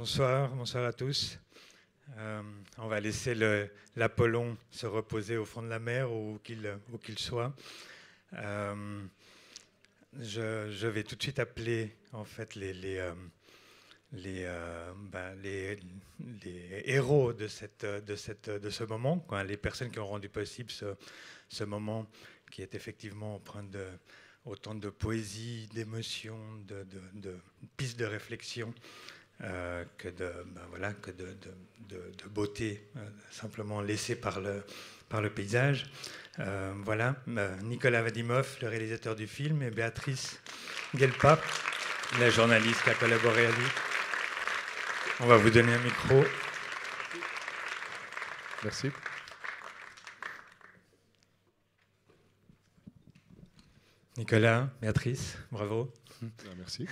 Bonsoir, bonsoir à tous. Euh, on va laisser l'Apollon se reposer au fond de la mer, où qu'il soit. Euh, je, vais tout de suite appeler en fait les, les, euh, ben, les, héros de, cette, de, cette, de ce moment, les personnes qui ont rendu possible ce, moment qui est effectivement empreint de autant de poésie, d'émotion, de, de, de pistes de réflexion. Euh, que de, ben voilà, que de, de, beauté euh, simplement laissée par le, par le paysage. Euh, voilà, Nicolas Vadimov, le réalisateur du film, et Béatrice Guelpa, la journaliste qui a collaboré à lui. On va vous donner un micro. Merci. Nicolas, Béatrice, bravo. Ah, merci.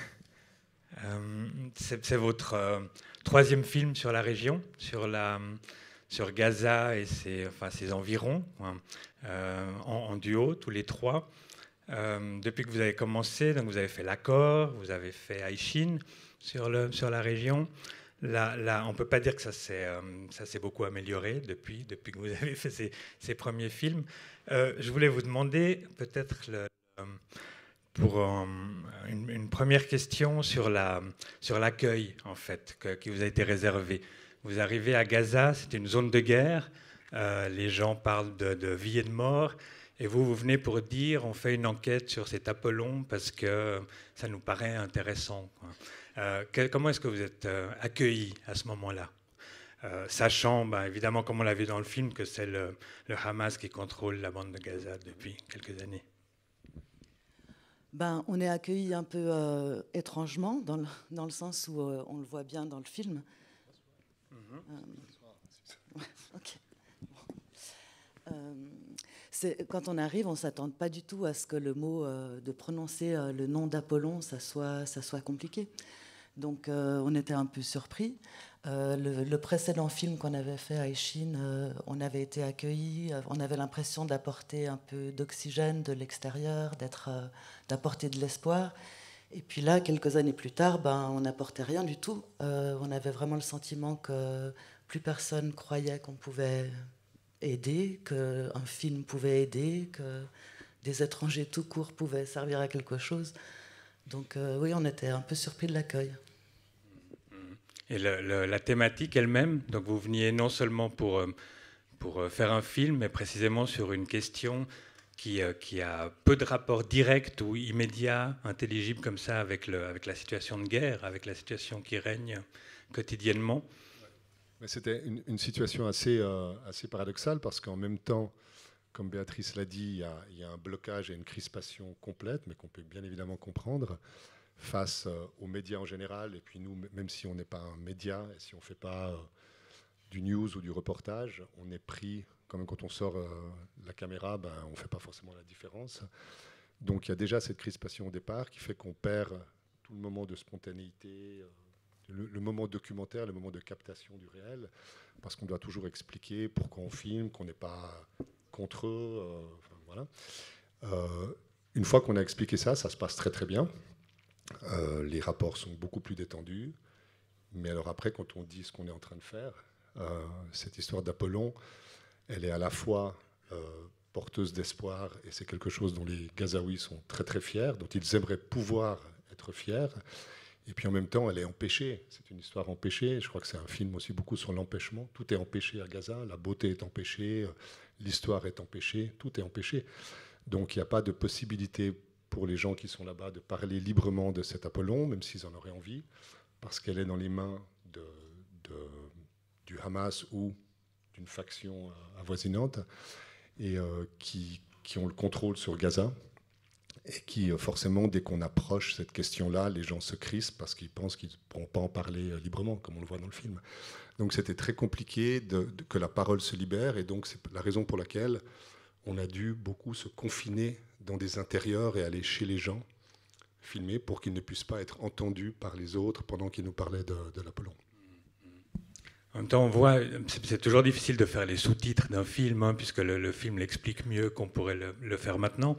Euh, c'est votre euh, troisième film sur la région, sur, Gaza et ses, environs, hein, euh, en, duo, tous les trois. depuis que vous avez commencé, donc vous avez fait l'accord, vous avez fait Aïchine sur, la région. Là, on ne peut pas dire que ça s'est, beaucoup amélioré depuis, que vous avez fait ces, premiers films. je voulais vous demander peut-être pour euh, une, première question sur la sur l'accueil en fait qui vous a été réservé. Vous arrivez à Gaza, c'est une zone de guerre. Euh, les gens parlent de, vie et de mort. Et vous, vous venez pour dire, on fait une enquête sur cet Apollon parce que ça nous paraît intéressant. Euh, comment est-ce que vous êtes accueilli à ce moment-là sachant bah, évidemment, comme on l'a vu dans le film, que c'est le Hamas qui contrôle la bande de Gaza depuis quelques années. Ben, on est accueilli un peu euh, étrangement, dans le, sens où euh, on le voit bien dans le film. Mm-hmm. Euh, quand on arrive, on ne s'attend pas du tout à ce que le mot, de prononcer le nom d'Apollon, ça soit compliqué. Donc on était un peu surpris. Euh, le, précédent film qu'on avait fait à Echine, euh, on avait été accueillis, euh, on avait l'impression d'apporter un peu d'oxygène de l'extérieur, d'être, d'apporter de l'espoir. Et puis là, quelques années plus tard, ben, on n'apportait rien du tout. on avait vraiment le sentiment que plus personne croyait qu'on pouvait aider, qu'un film pouvait aider, que des étrangers tout court pouvaient servir à quelque chose. Donc oui, on était un peu surpris de l'accueil. Et la thématique elle-même, donc vous veniez non seulement pour, euh, pour euh, faire un film, mais précisément sur une question qui, euh, qui a peu de rapport direct ou immédiat, intelligible comme ça, avec, le, avec la situation de guerre, avec la situation qui règne quotidiennement. C'était une, situation assez, assez paradoxale parce qu'en même temps, comme Béatrice l'a dit, il il y, a un blocage et une crispation complète, mais qu'on peut bien évidemment comprendre face euh, aux médias en général. Et puis nous, même si on n'est pas un média, et si on ne fait pas euh, du news ou du reportage, on est pris, quand même quand on sort euh, la caméra, ben, on ne fait pas forcément la différence. Donc il y a déjà cette crispation au départ qui fait qu'on perd tout le moment de spontanéité, le, moment documentaire, le moment de captation du réel, parce qu'on doit toujours expliquer pourquoi on filme, qu'on n'est pas contre eux. voilà. une fois qu'on a expliqué ça, ça se passe très très bien. Euh, les rapports sont beaucoup plus détendus. Mais alors après, quand on dit ce qu'on est en train de faire, euh, cette histoire d'Apollon, elle est à la fois euh, porteuse d'espoir, et c'est quelque chose dont les Gazaouis sont très très fiers, dont ils aimeraient pouvoir être fiers. Et puis en même temps, elle est empêchée. C'est une histoire empêchée. Je crois que c'est un film aussi beaucoup sur l'empêchement. Tout est empêché à Gaza. La beauté est empêchée, l'histoire est empêchée, tout est empêché. Donc il n'y a pas de possibilité pour les gens qui sont là-bas de parler librement de cet Apollon, même s'ils en auraient envie, parce qu'elle est dans les mains de, du Hamas ou d'une faction euh, avoisinante, et euh, qui, qui, ont le contrôle sur Gaza, et qui euh, forcément, dès qu'on approche cette question-là, les gens se crispent parce qu'ils pensent qu'ils ne pourront pas en parler librement, comme on le voit dans le film. Donc c'était très compliqué de, que la parole se libère, et donc c'est la raison pour laquelle on a dû beaucoup se confiner dans des intérieurs et aller chez les gens filmer pour qu'ils ne puissent pas être entendus par les autres pendant qu'ils nous parlaient de, de l'Apollon. En même temps, on voit, c'est toujours difficile de faire les sous-titres d'un film, hein, puisque le, film l'explique mieux qu'on pourrait le, faire maintenant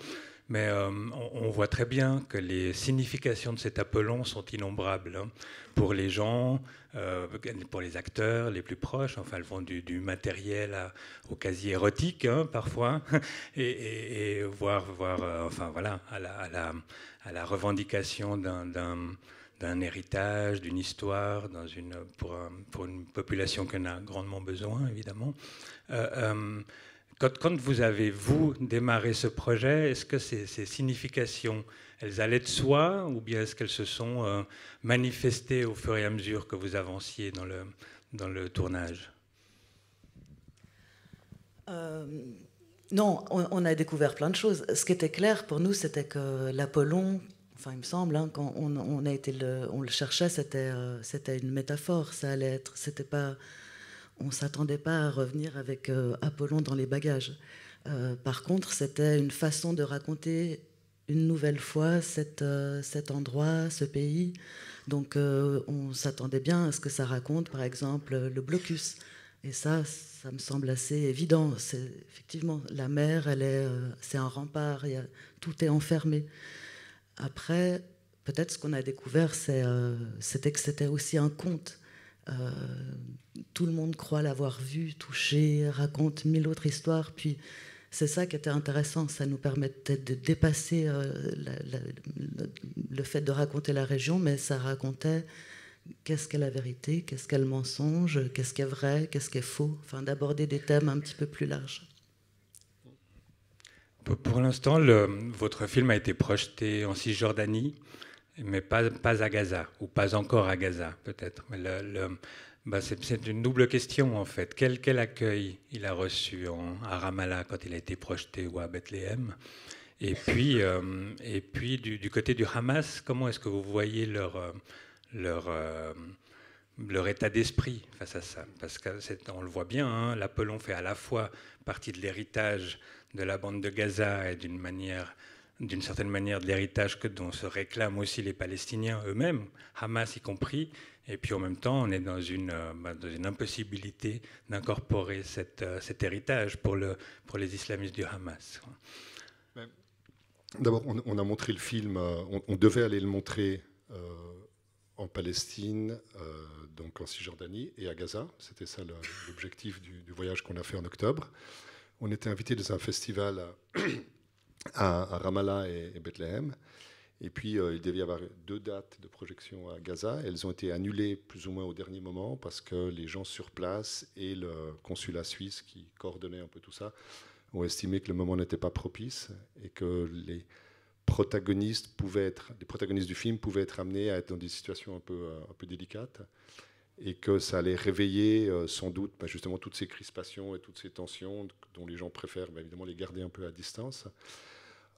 mais euh, on, voit très bien que les significations de cet appelon sont innombrables hein. pour les gens, euh, pour les acteurs les plus proches. Enfin, elles vont du, matériel au quasi érotique hein, parfois, et, et, et voire, euh, enfin voilà, à la, à la, revendication d'un héritage, d'une histoire, dans une, pour, pour, une population qui en a grandement besoin, évidemment. Quand, vous avez, vous, démarré ce projet, est-ce que ces, significations, elles allaient de soi ou bien est-ce qu'elles se sont euh, manifestées au fur et à mesure que vous avanciez dans le, dans le tournage euh, Non, on, a découvert plein de choses. Ce qui était clair pour nous, c'était que l'Apollon, enfin il me semble, hein, quand on, on, a été le, on le cherchait, c'était euh, c'était une métaphore, ça allait être, c'était pas on s'attendait pas à revenir avec euh, Apollon dans les bagages. Euh, par contre, c'était une façon de raconter une nouvelle fois euh, cet endroit, ce pays. Donc on s'attendait bien à ce que ça raconte, par exemple, le blocus. Et ça, ça me semble assez évident. C'est, effectivement, la mer, elle est, c'est un rempart, tout est enfermé. Après, peut-être ce qu'on a découvert, c'est, c'était que c'était aussi un conte. Euh, tout le monde croit l'avoir vu, touché, raconte mille autres histoires. Puis c'est ça qui était intéressant, ça nous permettait de dépasser euh, le, fait de raconter la région, mais ça racontait qu'est-ce qu'est la vérité, qu'est-ce qu'est le mensonge, qu'est-ce qui est vrai, qu'est-ce qui est faux, enfin d'aborder des thèmes un petit peu plus larges. Pour l'instant, votre film a été projeté en Cisjordanie, mais pas, pas à Gaza, ou pas encore à Gaza peut-être. Bah, c'est une double question en fait. Quel, quel accueil il a reçu en, à Ramallah quand il a été projeté ou à Bethléem et puis, euh, et puis du, côté du Hamas, comment est-ce que vous voyez leur, euh, leur, euh, leur état d'esprit face à ça Parce qu'on le voit bien, hein, l'Apollon fait à la fois partie de l'héritage de la bande de Gaza et d'une manière d'une certaine manière de l'héritage que dont se réclament aussi les Palestiniens eux-mêmes, Hamas y compris. Et puis en même temps, on est dans une, euh, bah, une impossibilité d'incorporer euh, cet héritage pour, le, pour les islamistes du Hamas. D'abord, on, a montré le film, euh, on, devait aller le montrer en Palestine, donc en Cisjordanie et à Gaza. C'était ça l'objectif du, voyage qu'on a fait en octobre. On était invité dans un festival à, Ramallah et, Bethléem. Et puis, euh, il devait y avoir deux dates de projection à Gaza. Elles ont été annulées plus ou moins au dernier moment parce que les gens sur place et le consulat suisse qui coordonnait un peu tout ça ont estimé que le moment n'était pas propice et que les protagonistes pouvaient être, les protagonistes du film pouvaient être amenés à être dans des situations un peu, euh, un peu délicates et que ça allait réveiller euh, sans doute bah, justement toutes ces crispations et toutes ces tensions dont les gens préfèrent bah, évidemment les garder un peu à distance.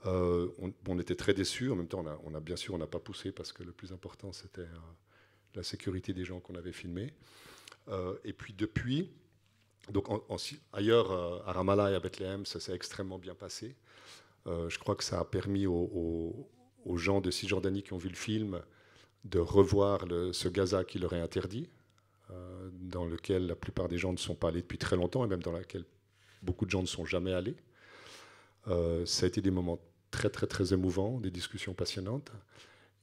Euh, on, était très déçus. En même temps, on a, on a bien sûr, on n'a pas poussé parce que le plus important, c'était euh, la sécurité des gens qu'on avait filmés. Euh, et puis depuis, donc ailleurs à Ramallah et à Bethléem, ça s'est extrêmement bien passé. je crois que ça a permis aux, gens de Cisjordanie qui ont vu le film de revoir ce Gaza qui leur est interdit, dans lequel la plupart des gens ne sont pas allés depuis très longtemps et même dans lequel beaucoup de gens ne sont jamais allés. ça a été des moments très très très émouvant, des discussions passionnantes.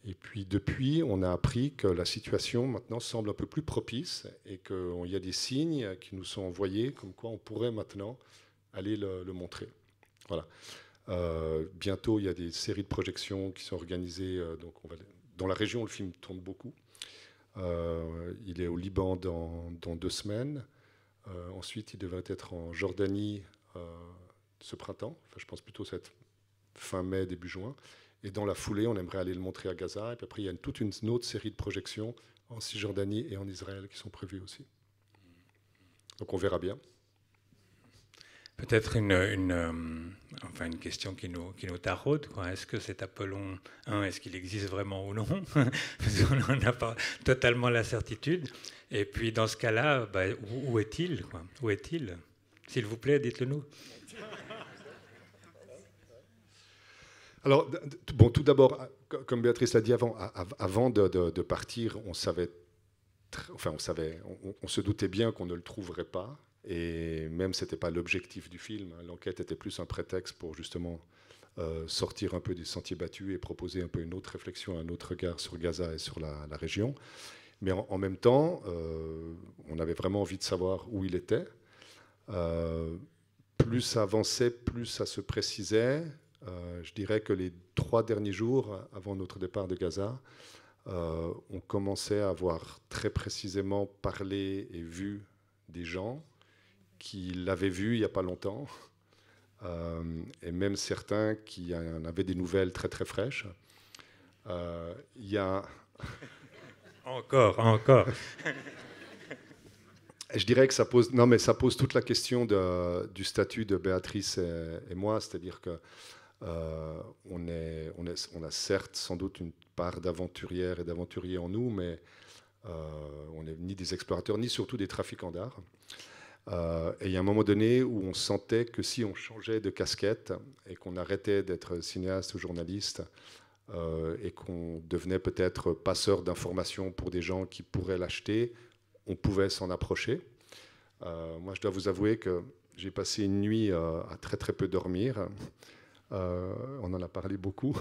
Et puis depuis, on a appris que la situation maintenant semble un peu plus propice et qu'il y a des signes qui nous sont envoyés comme quoi on pourrait maintenant aller le, montrer. Voilà. Euh, bientôt, il y a des séries de projections qui sont organisées. Euh, donc on va, dans la région, le film tourne beaucoup. Euh, il est au Liban dans, dans deux semaines. ensuite, il devrait être en Jordanie ce printemps. Enfin, je pense plutôt cette fin mai, début juin. Et dans la foulée, on aimerait aller le montrer à Gaza. Et puis après, il y a toute une autre série de projections en Cisjordanie et en Israël qui sont prévues aussi. Donc on verra bien. Peut-être une, une euh, enfin une question qui nous, qui nous taraude. Est-ce que cet Apollon 1, est-ce qu'il existe vraiment ou non on n'a n'en a pas totalement la certitude. Et puis dans ce cas-là, bah, où, est-il Où est-il S'il vous plaît, dites-le nous. Alors, bon, tout d'abord, ah, comme Béatrice l'a dit avant, avant de, partir, on savait, enfin, on savait, on, se doutait bien qu'on ne le trouverait pas, et même c'était pas l'objectif du film. Hein. L'enquête était plus un prétexte pour justement euh, sortir un peu du sentier battu et proposer un peu une autre réflexion, un autre regard sur Gaza et sur la, région. Mais en, même temps, euh, on avait vraiment envie de savoir où il était. Euh, plus ça avançait, plus ça se précisait. Euh, je dirais que les trois derniers jours avant notre départ de Gaza, euh, on commençait à avoir très précisément parlé et vu des gens qui l'avaient vu il n'y a pas longtemps, euh, et même certains qui en avaient des nouvelles très très fraîches. Il y a... Encore, encore. je dirais que ça pose, non, mais ça pose toute la question du statut de Béatrice et moi, c'est-à-dire que euh, on, a certes sans doute une part d'aventurière et d'aventurier en nous, mais euh, on n'est ni des explorateurs, ni surtout des trafiquants d'art. Euh, et il y a un moment donné où on sentait que si on changeait de casquette et qu'on arrêtait d'être cinéaste ou journaliste et qu'on devenait peut-être passeur d'informations pour des gens qui pourraient l'acheter, on pouvait s'en approcher. moi, je dois vous avouer que j'ai passé une nuit à très très peu dormir. Euh, on en a parlé beaucoup.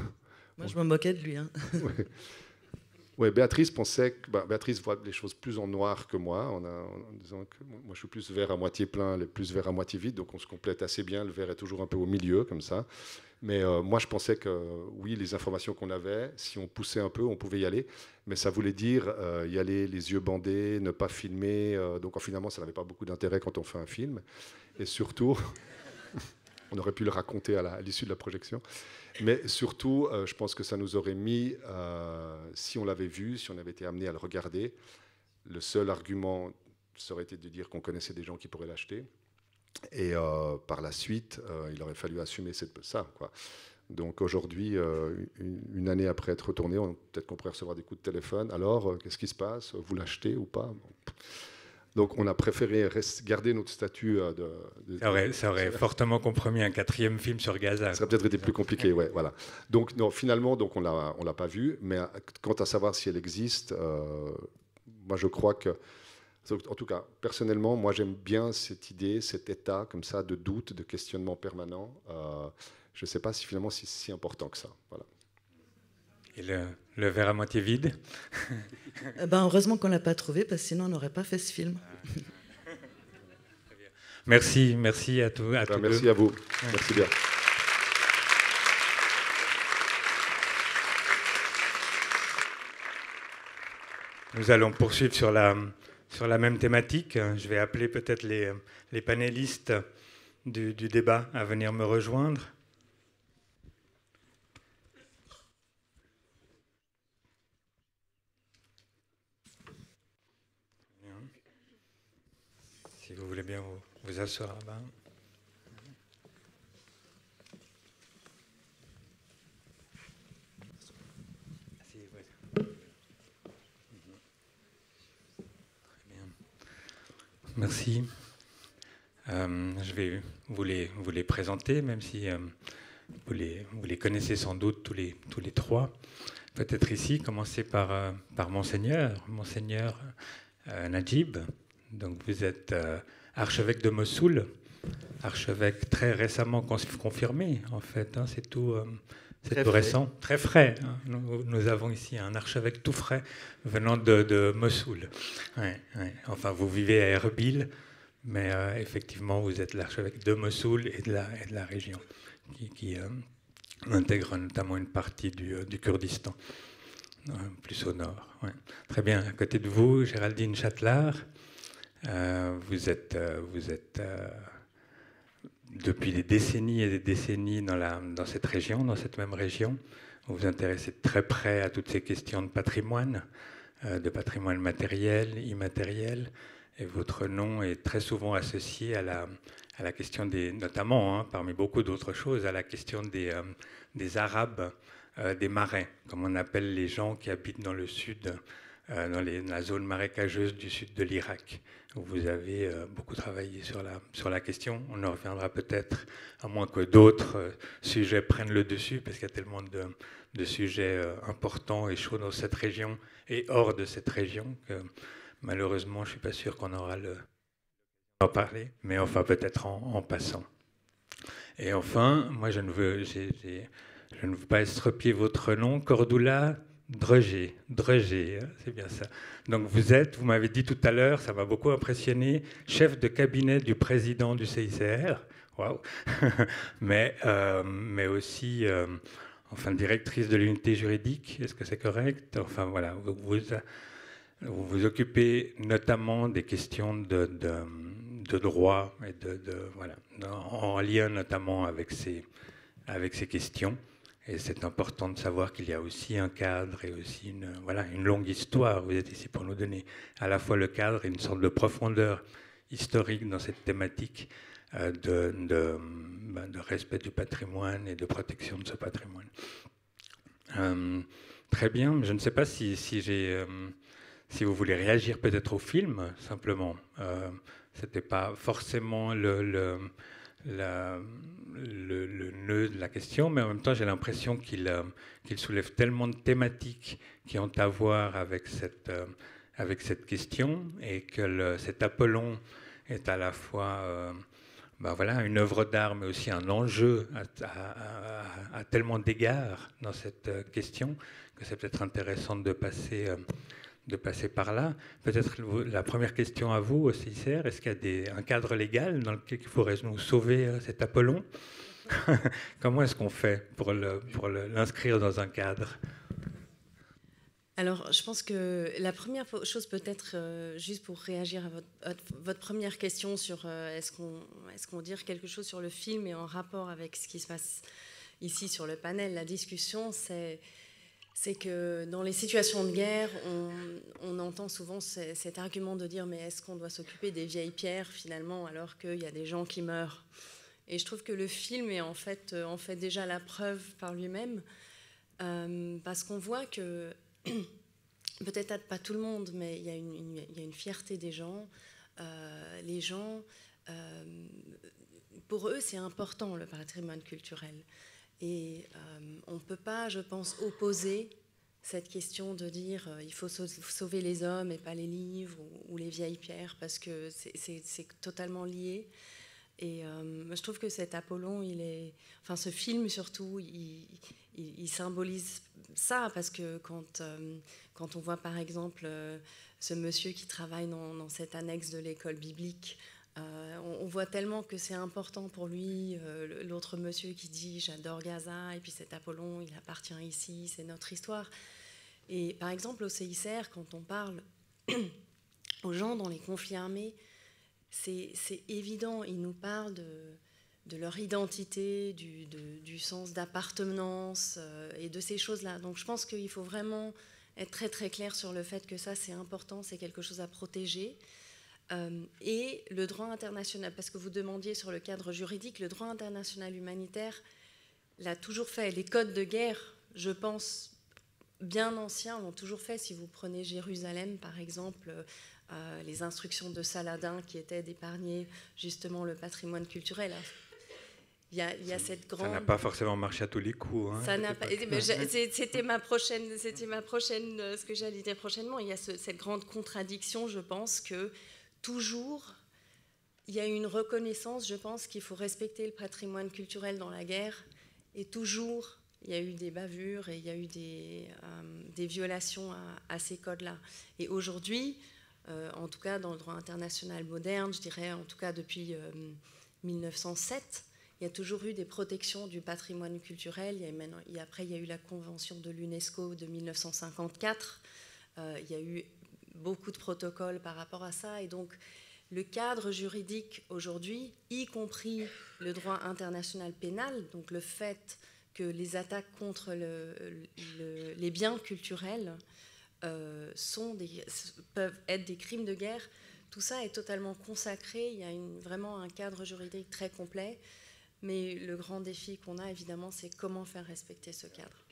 Moi, je me moquais de lui. Hein. ouais. Béatrice pensait que bah, Béatrice voit les choses plus en noir que moi, que moi je suis plus vert à moitié plein, plus vert à moitié vide, donc on se complète assez bien. Le vert est toujours un peu au milieu comme ça. Mais euh, moi je pensais que oui, les informations qu'on avait, si on poussait un peu, on pouvait y aller. Mais ça voulait dire euh, y aller les yeux bandés, ne pas filmer. donc finalement, ça n'avait pas beaucoup d'intérêt quand on fait un film. Et surtout. On aurait pu le raconter à l'issue de la projection. Mais surtout, euh, je pense que ça nous aurait mis, euh, si on l'avait vu, si on avait été amené à le regarder, le seul argument serait été de dire qu'on connaissait des gens qui pourraient l'acheter. Et euh, par la suite, il aurait fallu assumer cette, ça. Donc aujourd'hui, une année après être retourné, peut-être qu'on pourrait recevoir des coups de téléphone. Alors, qu'est-ce qui se passe Vous l'achetez ou pas donc on a préféré garder notre statut euh, de... ça aurait, fortement compromis un quatrième film sur Gaza. Ça aurait peut-être été plus compliqué, ouais, voilà. Donc non, finalement, donc on ne l'a pas vu, mais quant à savoir si elle existe, euh, moi je crois que... En tout cas, personnellement, moi j'aime bien cette idée, cet état comme ça de doute, de questionnement permanent. Euh, je ne sais pas si finalement c'est si important que ça. Voilà et le, verre à moitié vide eh ben, Heureusement qu'on ne l'a pas trouvé, parce que sinon on n'aurait pas fait ce film. merci, merci à, tous. Eh ben, merci à vous. Merci bien. Nous allons poursuivre sur la, sur la même thématique. Je vais appeler peut-être les, panélistes du, du débat à venir me rejoindre. bien vous, vous asseoir mhm. Merci. Euh, je vais vous les, vous les présenter, même si euh, vous, les, vous les connaissez sans doute tous les, tous les trois. Peut-être ici, commencer par, euh, par Monseigneur, Monseigneur Najib. Donc vous êtes archevêque de Mossoul, archevêque très récemment confirmé, en fait. Hein, c'est tout, euh, c'est tout récent, très frais. Hein. Nous, avons ici un archevêque tout frais venant de, Mossoul. Enfin, vous vivez à Erbil, mais euh, effectivement, vous êtes l'archevêque de Mossoul et de la, région, qui, euh, intègre notamment une partie du, Kurdistan. Plus au nord. Très bien. À côté de vous, Géraldine Châtelard, euh, vous êtes, euh, vous êtes euh, depuis des décennies et des décennies dans, dans cette région, dans cette même région. Vous vous intéressez très près à toutes ces questions de patrimoine, de patrimoine matériel, immatériel, et votre nom est très souvent associé à la, question des, notamment hein, parmi beaucoup d'autres choses, à la question des, Arabes, des marins, comme on appelle les gens qui habitent dans le sud, dans, la zone marécageuse du sud de l'Irak. Vous avez euh, beaucoup travaillé sur la, sur la question. On en reviendra peut-être, à moins que d'autres euh, sujets prennent le dessus, parce qu'il y a tellement de, sujets euh, importants et chauds dans cette région et hors de cette région que malheureusement, je ne suis pas sûr qu'on aura le d'en parler, mais enfin peut-être en, passant. Et enfin, moi je ne veux, je ne veux pas estropier votre nom, Cordula Dreger, Dreger, hein, c'est bien ça. Donc vous êtes, vous m'avez dit tout à l'heure, ça m'a beaucoup impressionné, chef de cabinet du président du CICR, waouh, euh, mais, aussi euh, enfin directrice de l'unité juridique, est-ce que c'est correct Enfin voilà, vous, vous occupez notamment des questions de, droit et voilà, en lien notamment avec ces questions. Et c'est important de savoir qu'il y a aussi un cadre et aussi une, voilà, une longue histoire. Vous êtes ici pour nous donner à la fois le cadre et une sorte de profondeur historique dans cette thématique euh, de, bah, de, respect du patrimoine et de protection de ce patrimoine. Euh, très bien, je ne sais pas si, si j'ai... Euh, si vous voulez réagir peut-être au film, simplement. Euh, Ce n'était pas forcément le, le le, nœud de la question, mais en même temps, j'ai l'impression qu'il euh, soulève tellement de thématiques qui ont à voir avec cette, euh, avec cette question et que cet Apollon est à la fois euh, bah voilà, une œuvre d'art, mais aussi un enjeu à tellement d'égards dans cette question que c'est peut-être intéressant de passer de passer par là. Peut-être la première question à vous, aussi, est-ce qu'il y a un cadre légal dans lequel il faudrait nous sauver euh, cet Apollon Comment est-ce qu'on fait pour, l'inscrire dans un cadre alors, je pense que la première chose, peut-être, euh, juste pour réagir à votre, première question sur euh, est-ce qu'on est qu'on dire quelque chose sur le film et en rapport avec ce qui se passe ici sur le panel, la discussion, c'est c'est que dans les situations de guerre, on, entend souvent cet argument de dire mais est-ce qu'on doit s'occuper des vieilles pierres finalement alors qu'il y a des gens qui meurent Et je trouve que le film est en fait, euh, en fait déjà la preuve par lui-même, euh, parce qu'on voit que peut-être pas tout le monde, mais il y a une, fierté des gens. Euh, les gens, pour eux, c'est important le patrimoine culturel. Et euh, on ne peut pas, je pense, opposer cette question de dire euh, il faut sauver les hommes et pas les livres ou, les vieilles pierres, parce que c'est totalement lié. Et euh, je trouve que cet Apollon, il est, enfin ce film surtout, il, symbolise ça parce que quand, quand on voit par exemple ce monsieur qui travaille dans, dans cette annexe de l'école biblique euh, on, voit tellement que c'est important pour lui, euh, l'autre monsieur qui dit j'adore Gaza, et puis cet Apollon, il appartient ici, c'est notre histoire. Et par exemple, au CICR, quand on parle aux gens dans les conflits armés, c'est évident, ils nous parlent de, leur identité, du, sens d'appartenance euh, et de ces choses-là. Donc je pense qu'il faut vraiment être très très clair sur le fait que ça c'est important, c'est quelque chose à protéger. Euh, et le droit international, parce que vous demandiez sur le cadre juridique, le droit international humanitaire l'a toujours fait. Les codes de guerre, je pense, bien anciens, l'ont toujours fait. Si vous prenez Jérusalem, par exemple, euh, les instructions de Saladin qui étaient d'épargner justement le patrimoine culturel. Il y, a, cette grande... Ça n'a pas forcément marché à tous les coups. Hein, pas... Eh, c'était ma prochaine, c'était ma prochaine, euh, ce que j'allais dire prochainement. Il y a cette grande contradiction, je pense, que toujours, il y a une reconnaissance, je pense, qu'il faut respecter le patrimoine culturel dans la guerre. Et toujours, il y a eu des bavures et il y a eu des, euh, violations à, ces codes-là. Et aujourd'hui, euh, en tout cas dans le droit international moderne, je dirais en tout cas depuis 1907, euh, il y a toujours eu des protections du patrimoine culturel. et après, il y a eu la convention de l'UNESCO de 1954. il y a eu beaucoup de protocoles par rapport à ça. Et donc, le cadre juridique aujourd'hui, y compris le droit international pénal, donc le fait que les attaques contre les biens culturels euh, peuvent être des crimes de guerre, tout ça est totalement consacré. Il y a vraiment un cadre juridique très complet. Mais le grand défi qu'on a, évidemment, c'est comment faire respecter ce cadre.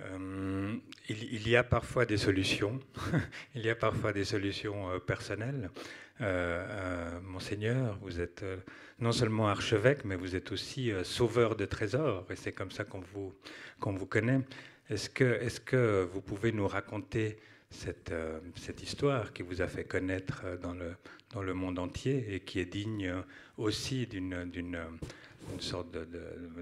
Euh, il, y a parfois des solutions, il y a parfois des solutions euh, personnelles. Euh, monseigneur, vous êtes non seulement archevêque, mais vous êtes aussi sauveur de trésors, et c'est comme ça qu'on vous, qu'on vous connaît. Est-ce que, est que vous pouvez nous raconter cette, cette histoire qui vous a fait connaître dans le, dans le monde entier et qui est digne aussi d'une une sorte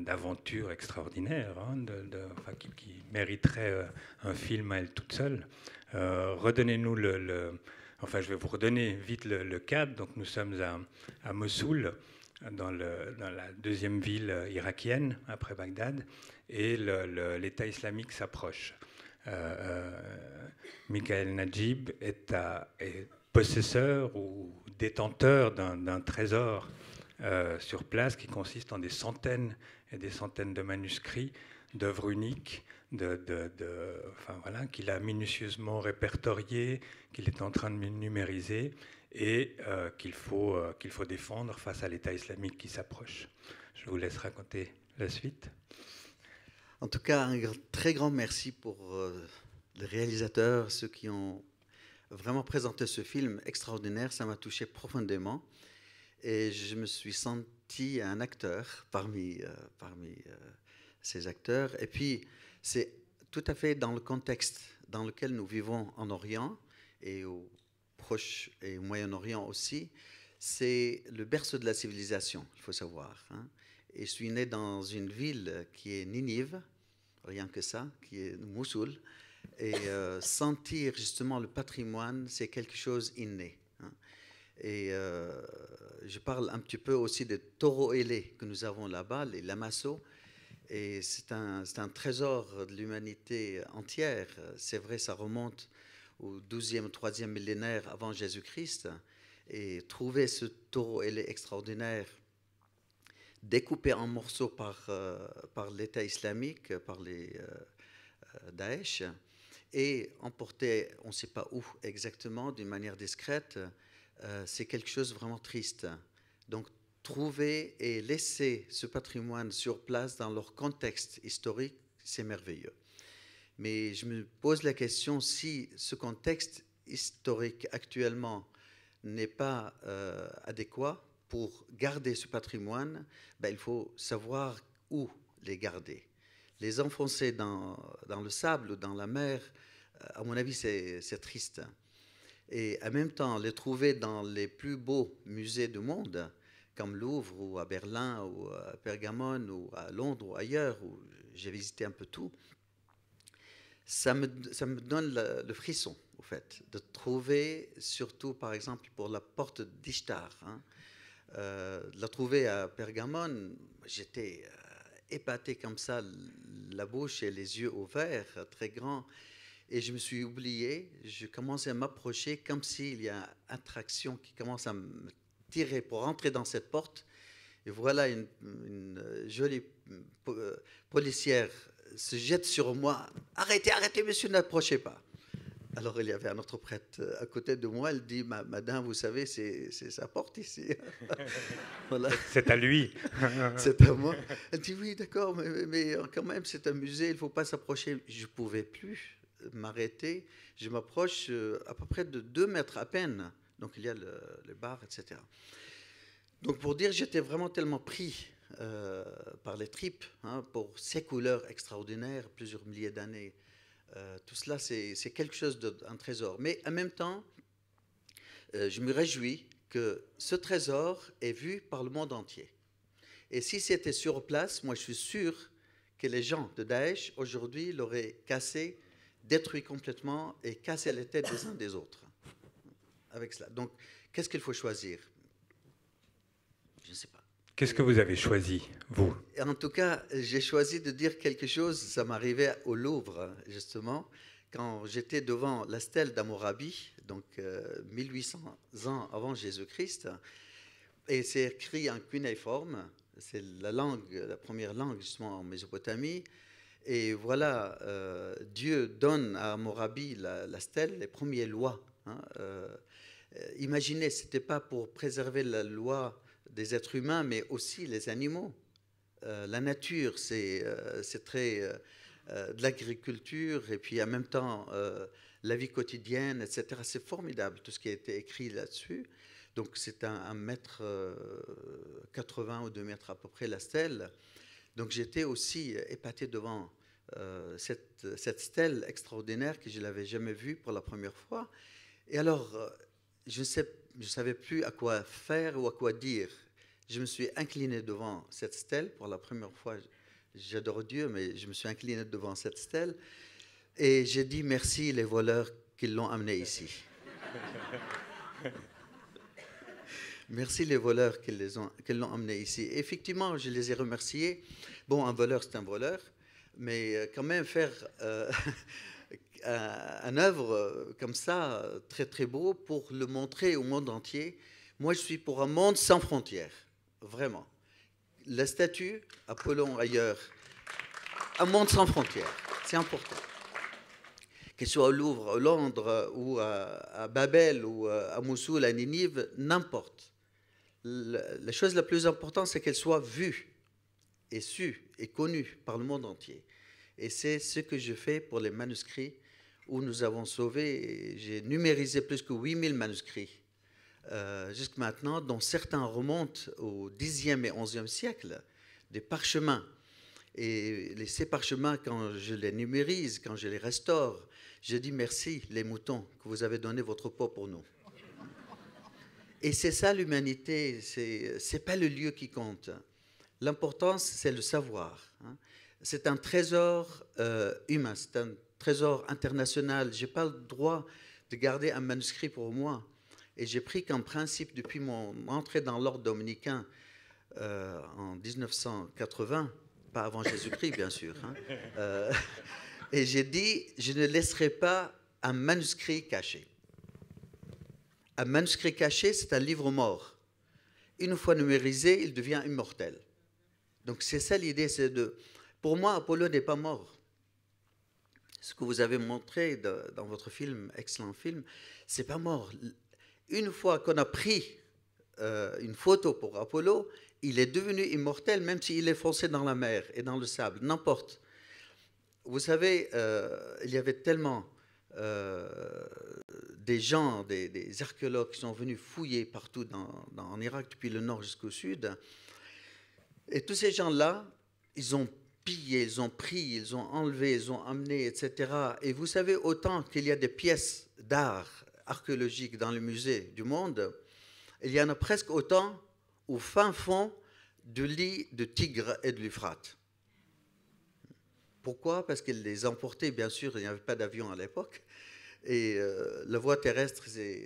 d'aventure extraordinaire, hein, de, enfin, qui, mériterait euh, un film à elle toute seule. Euh, redonnez-nous le, Enfin, je vais vous redonner vite le, cadre. Donc, nous sommes à, Mossoul, dans, la deuxième ville irakienne, après Bagdad, et l'État islamique s'approche. Euh, euh Michael Najib est, est possesseur ou détenteur d'un trésor euh, sur place qui consiste en des centaines et des centaines de manuscrits, d'œuvres uniques, de, qu'il a minutieusement répertorié, qu'il est en train de numériser et euh, euh, qu'il faut, défendre face à l'État islamique qui s'approche. Je vous laisse raconter la suite. En tout cas, un très grand merci pour les réalisateurs, ceux qui ont vraiment présenté ce film extraordinaire. Ça m'a touché profondément. Et je me suis senti un acteur parmi, euh, parmi euh, ces acteurs. Et puis, c'est tout à fait dans le contexte dans lequel nous vivons en Orient et au Proche et au Moyen-Orient aussi. C'est le berceau de la civilisation, il faut savoir. Hein. Et je suis né dans une ville qui est Ninive, rien que ça, qui est Mossoul. Et euh, sentir justement le patrimoine, c'est quelque chose inné. Et euh, je parle un petit peu aussi des taureaux ailés que nous avons là-bas, les lamassos. Et c'est un, un, trésor de l'humanité entière. C'est vrai, ça remonte au 12e, 3e millénaire avant Jésus-Christ. Et trouver ce taureau ailé extraordinaire, découpé en morceaux par, euh, par l'État islamique, par les euh, Daesh, et emporté, on ne sait pas où exactement, d'une manière discrète, euh, c'est quelque chose de vraiment triste. Donc, trouver et laisser ce patrimoine sur place dans leur contexte historique, c'est merveilleux. Mais je me pose la question si ce contexte historique actuellement n'est pas euh, adéquat pour garder ce patrimoine, ben, il faut savoir où les garder. Les enfoncer dans le sable ou dans la mer, euh, à mon avis, c'est triste et en même temps les trouver dans les plus beaux musées du monde, comme Louvre ou à Berlin ou à Pergamon ou à Londres ou ailleurs, où j'ai visité un peu tout, ça me, ça me donne le, frisson, au fait, de trouver, surtout par exemple pour la porte d'Ishtar, hein, euh, la trouver à Pergamon, j'étais euh, épaté comme ça, la bouche et les yeux ouverts, très grands. Et je me suis oublié, je commençais à m'approcher comme s'il y a une attraction qui commence à me tirer pour entrer dans cette porte. Et voilà, une, jolie euh, policière se jette sur moi. Arrêtez, arrêtez, monsieur, n'approchez pas. Alors il y avait un autre prêtre euh, à côté de moi, elle dit, Madame, vous savez, c'est sa porte ici. voilà. C'est à lui. c'est à moi. Elle dit, oui, d'accord, mais, mais, quand même, c'est un musée, il ne faut pas s'approcher. Je ne pouvais plus m'arrêter, je m'approche euh, à peu près de deux mètres à peine. Donc il y a le, bar, etc. Donc pour dire, j'étais vraiment tellement pris euh, par les tripes hein, pour ces couleurs extraordinaires, plusieurs milliers d'années. Euh, tout cela, c'est quelque chose d'un trésor. Mais en même temps, je me réjouis que ce trésor est vu par le monde entier. Et si c'était sur place, moi je suis sûr que les gens de Daesh aujourd'hui l'auraient cassé détruit complètement et casse les têtes des uns des autres avec cela. Donc, qu'est-ce qu'il faut choisir Je ne sais pas. Qu'est-ce que vous avez choisi, vous En tout cas, j'ai choisi de dire quelque chose. Ça m'arrivait au Louvre, justement, quand j'étais devant la stèle d'Amorabi, donc 1800 euh, ans avant Jésus-Christ. Et c'est écrit en cuneiforme c'est la langue, la première langue justement en Mésopotamie. Et voilà, euh, Dieu donne à Morabi la, stèle, les premières lois. Hein, euh, euh, imaginez, ce n'était pas pour préserver la loi des êtres humains, mais aussi les animaux. la nature, c'est très de l'agriculture et puis en même temps la vie quotidienne, etc. C'est formidable tout ce qui a été écrit là-dessus. Donc c'est un, un, mètre 80 ou 2 mètres à peu près la stèle. Donc j'étais aussi euh, épaté devant euh, cette, cette, stèle extraordinaire que je n'avais jamais vue pour la première fois. Et alors, euh, je ne je savais plus à quoi faire ou à quoi dire. Je me suis incliné devant cette stèle pour la première fois. J'adore Dieu, mais je me suis incliné devant cette stèle et j'ai dit merci les voleurs qui l'ont amené ici. Merci les voleurs qui l'ont amené ici. Effectivement, je les ai remerciés. Bon, un voleur, c'est un voleur, mais euh, quand même faire euh, un œuvre euh, comme ça, très très beau, pour le montrer au monde entier. Moi, je suis pour un monde sans frontières, vraiment. La statue, Apollon ailleurs, un monde sans frontières, c'est important ce soit au Louvre, à Londres, ou à, Babel, ou euh, à Mossoul, à Ninive, n'importe la chose la plus importante, c'est qu'elle soit vue et su et connue par le monde entier. Et c'est ce que je fais pour les manuscrits où nous avons sauvé, j'ai numérisé plus que 8000 manuscrits euh, jusqu'à maintenant, dont certains remontent au 10e et 11e siècle, des parchemins. Et ces parchemins, quand je les numérise, quand je les restaure, je dis merci les moutons que vous avez donné votre peau pour nous. Et c'est ça l'humanité, ce n'est pas le lieu qui compte. L'importance, c'est le savoir. Hein. C'est un trésor euh, humain, c'est un trésor international. Je n'ai pas le droit de garder un manuscrit pour moi. Et j'ai pris qu'en principe, depuis mon entrée dans l'ordre dominicain euh, en 1980, pas avant Jésus-Christ, bien sûr, hein, euh, et j'ai dit, je ne laisserai pas un manuscrit caché. Un manuscrit caché, c'est un livre mort. Une fois numérisé, il devient immortel. Donc c'est ça l'idée, c'est de... Pour moi, Apollo n'est pas mort. Ce que vous avez montré dans votre film, excellent film, c'est pas mort. Une fois qu'on a pris euh, une photo pour Apollo, il est devenu immortel même s'il est foncé dans la mer et dans le sable, n'importe. Vous savez, euh, il y avait tellement euh, des gens, des, archéologues qui sont venus fouiller partout dans, en Irak, depuis le nord jusqu'au sud. Et tous ces gens-là, ils ont pillé, ils ont pris, ils ont enlevé, ils ont amené, etc. Et vous savez, autant qu'il y a des pièces d'art archéologiques dans le musée du monde, il y en a presque autant au fin fond du lit de Tigre et de l'Euphrate. Pourquoi Parce qu'ils les emportaient, bien sûr, il n'y avait pas d'avion à l'époque. Et euh, la voie terrestre,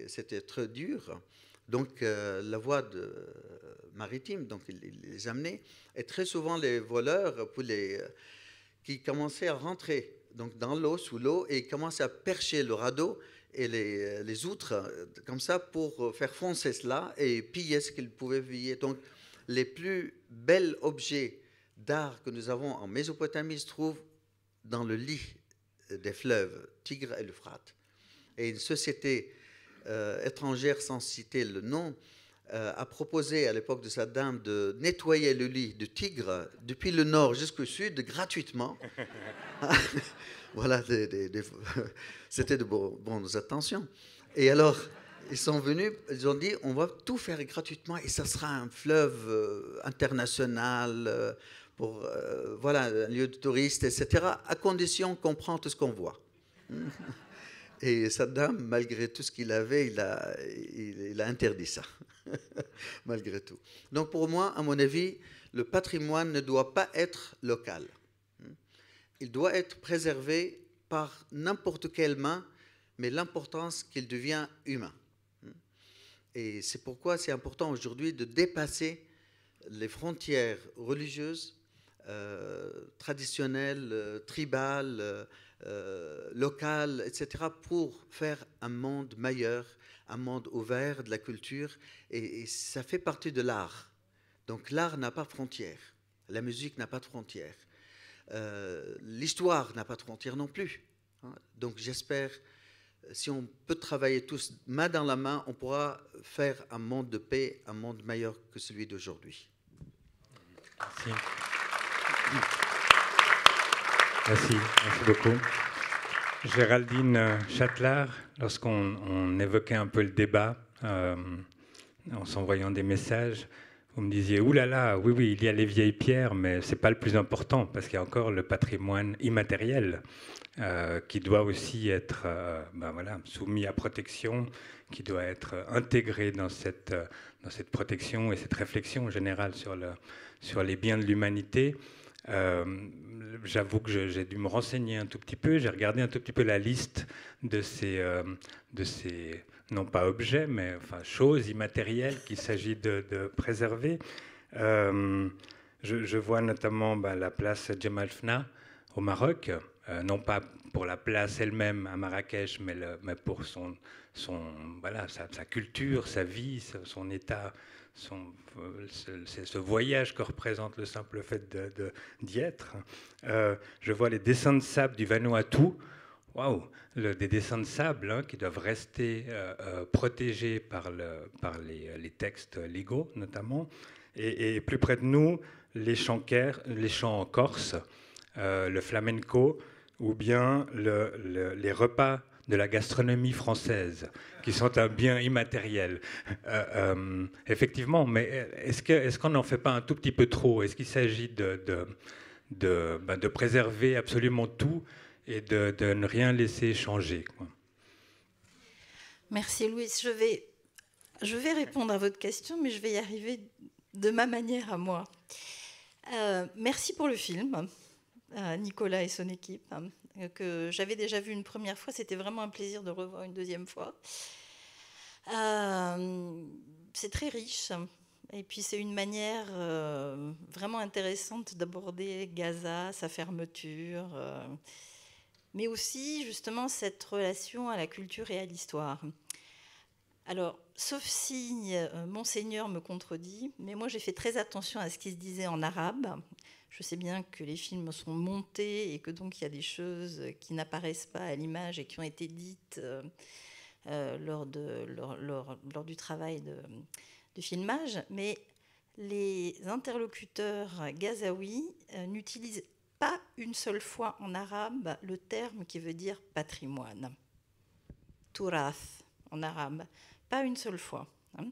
c'était très dur. Donc euh, la voie euh, maritime, donc il les amenait. Et très souvent, les voleurs, pour les, qui commençaient à rentrer donc dans l'eau, sous l'eau, et commençaient à percher le radeau et les, les outres, comme ça, pour faire foncer cela et piller ce qu'ils pouvaient piller. Donc les plus belles objets d'art que nous avons en Mésopotamie se trouvent dans le lit des fleuves Tigre et l'Euphrate et une société euh, étrangère, sans citer le nom, euh, a proposé à l'époque de dame de nettoyer le lit du tigre depuis le nord jusqu'au sud gratuitement. voilà, c'était de bonnes attentions. Et alors, ils sont venus, ils ont dit, on va tout faire gratuitement et ça sera un fleuve euh, international pour voilà un lieu de touristes, etc. À condition qu'on prend tout ce qu'on voit. Et Saddam, malgré tout ce qu'il avait, il a, interdit ça, malgré tout. Donc pour moi, à mon avis, le patrimoine ne doit pas être local. Il doit être préservé par n'importe quelle main, mais l'importance qu'il devient humain. Et c'est pourquoi c'est important aujourd'hui de dépasser les frontières religieuses, euh, traditionnelles, euh, tribales euh, euh, local, locales, etc., pour faire un monde meilleur, un monde ouvert de la culture, et, ça fait partie de l'art. Donc l'art n'a pas de frontières, la musique n'a pas de frontières, euh, l'histoire n'a pas de frontières non plus. Hein. Donc j'espère, euh, si on peut travailler tous main dans la main, on pourra faire un monde de paix, un monde meilleur que celui d'aujourd'hui. Merci. Merci, merci beaucoup. Géraldine Châtelard, lorsqu'on évoquait un peu le débat, euh, en s'envoyant des messages, vous me disiez Ouh là là, oui, oui, il y a les vieilles pierres, mais ce n'est pas le plus important, parce qu'il y a encore le patrimoine immatériel euh, qui doit aussi être euh, ben voilà, soumis à protection, qui doit être intégré dans cette, protection et cette réflexion générale sur, sur les biens de l'humanité. Euh, j'avoue que j'ai dû me renseigner un tout petit peu. J'ai regardé un tout petit peu la liste de ces, euh, de ces non pas objets, mais enfin choses immatérielles qu'il s'agit de, préserver. Euh, je, vois notamment bah, la place Djemal Fna au Maroc, non pas pour la place elle-même à Marrakech, mais, mais pour son, son voilà, sa, culture, sa vie, son état euh, C'est ce, voyage que représente le simple fait d'y être. Euh, je vois les dessins de sable du Vanuatu. Waouh Des dessins de sable hein, qui doivent rester euh, protégés par, le, par les, textes légaux, notamment. Et, plus près de nous, les chants, les chants en Corse, le flamenco, ou bien les repas de la gastronomie française, qui sont un bien immatériel. Euh, euh, effectivement, mais est-ce qu'on est n'en fait pas un tout petit peu trop Est-ce qu'il s'agit de, de, ben, préserver absolument tout et de, ne rien laisser changer Merci Louis. Je vais, je vais répondre à votre question, mais je vais y arriver de ma manière à moi. Euh, merci pour le film, Nicolas et son équipe que j'avais déjà vu une première fois. C'était vraiment un plaisir de revoir une deuxième fois. Euh, c'est très riche. Et puis c'est une manière euh, vraiment intéressante d'aborder Gaza, sa fermeture, euh, mais aussi justement cette relation à la culture et à l'histoire. Alors, sauf si Monseigneur me contredit, mais moi j'ai fait très attention à ce qui se disait en arabe, je sais bien que les films sont montés et que donc il y a des choses qui n'apparaissent pas à l'image et qui ont été dites euh, euh, lors, de, lors, lors, du travail de, filmage, mais les interlocuteurs gazaouis euh, n'utilisent pas une seule fois en arabe le terme qui veut dire patrimoine. Touraf en arabe, pas une seule fois. Hein.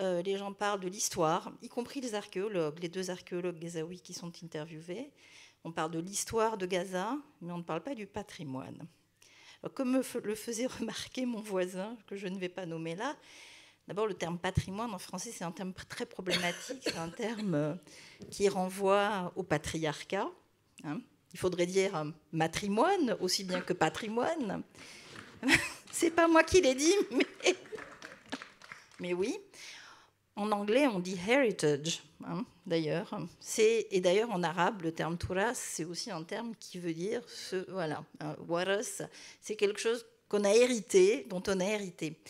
Euh, les gens parlent de l'histoire, y compris les archéologues, les deux archéologues gazaouis qui sont interviewés. On parle de l'histoire de Gaza, mais on ne parle pas du patrimoine. comme le faisait remarquer mon voisin, que je ne vais pas nommer là, d'abord le terme patrimoine en français, c'est un terme très problématique, c'est un terme euh, qui renvoie au patriarcat. Hein. Il faudrait dire euh, matrimoine aussi bien que patrimoine. c'est pas moi qui l'ai dit, mais oui. En anglais, on dit heritage, hein, d'ailleurs. Et d'ailleurs, en arabe, le terme touras, c'est aussi un terme qui veut dire ce. Voilà, waras, c'est quelque chose qu'on a hérité, dont on a hérité.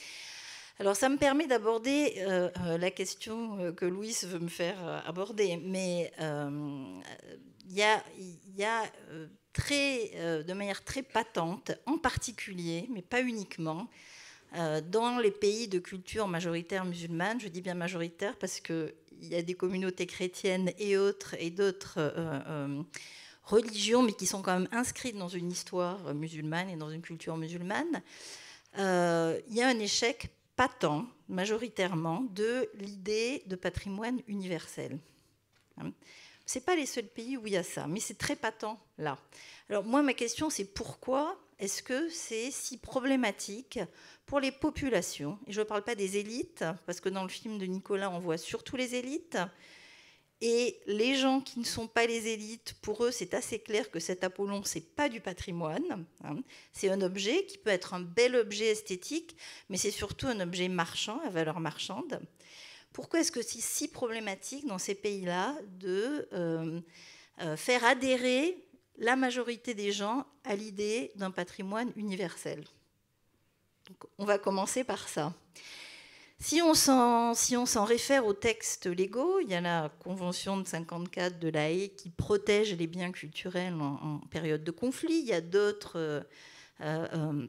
Alors, ça me permet d'aborder euh, euh, la question euh, que Louis veut me faire aborder, mais il y a, très, de manière très patente, en particulier, mais pas uniquement, euh, dans les pays de culture majoritaire musulmane, je dis bien majoritaire parce qu'il y a des communautés chrétiennes et autres et d'autres euh, euh, religions, mais qui sont quand même inscrites dans une histoire musulmane et dans une culture musulmane, il y a un échec patent, majoritairement, de l'idée de patrimoine universel. Hein. Ce pas les seuls pays où il y a ça, mais c'est très patent là. Alors moi, ma question, c'est pourquoi est-ce que c'est si problématique pour les populations Et je ne parle pas des élites, parce que dans le film de Nicolas, on voit surtout les élites. Et les gens qui ne sont pas les élites, pour eux, c'est assez clair que cet Apollon, c'est pas du patrimoine. Hein. C'est un objet qui peut être un bel objet esthétique, mais c'est surtout un objet marchand, à valeur marchande. Pourquoi est-ce que c'est si problématique dans ces pays-là de euh, euh, faire adhérer la majorité des gens a l'idée d'un patrimoine universel. on va commencer par ça. Si on s'en réfère aux textes légaux, il y a la Convention de 54 de la qui protège les biens culturels en, période de conflit. Il y a d'autres euh, euh,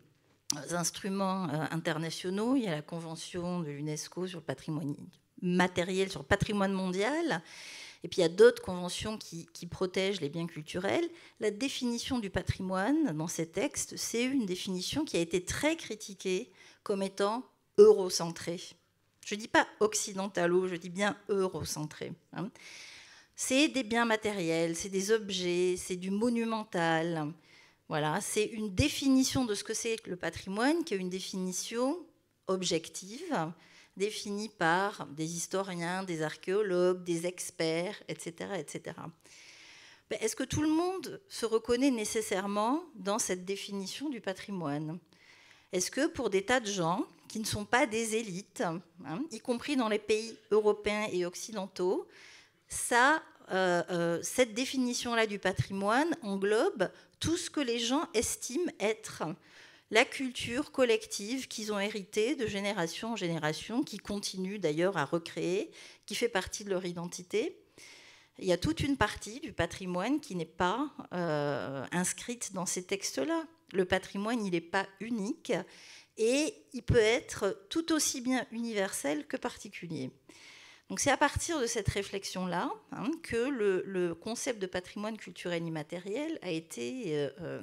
instruments euh, internationaux. Il y a la Convention de l'UNESCO sur le patrimoine matériel, sur le patrimoine mondial. Et puis il y a d'autres conventions qui, protègent les biens culturels. La définition du patrimoine dans ces textes, c'est une définition qui a été très critiquée comme étant eurocentrée. Je ne dis pas occidentalo, je dis bien eurocentrée. Hein. C'est des biens matériels, c'est des objets, c'est du monumental. Voilà, c'est une définition de ce que c'est que le patrimoine qui est une définition objective, définie par des historiens, des archéologues, des experts, etc. etc. Ben, est-ce que tout le monde se reconnaît nécessairement dans cette définition du patrimoine Est-ce que pour des tas de gens qui ne sont pas des élites, hein, y compris dans les pays européens et occidentaux, ça, euh, euh, cette définition-là du patrimoine englobe tout ce que les gens estiment être la culture collective qu'ils ont héritée de génération en génération, qui continue d'ailleurs à recréer, qui fait partie de leur identité. Il y a toute une partie du patrimoine qui n'est pas euh, inscrite dans ces textes-là. Le patrimoine, il n'est pas unique et il peut être tout aussi bien universel que particulier. Donc c'est à partir de cette réflexion-là hein, que le, concept de patrimoine culturel immatériel a été euh, euh,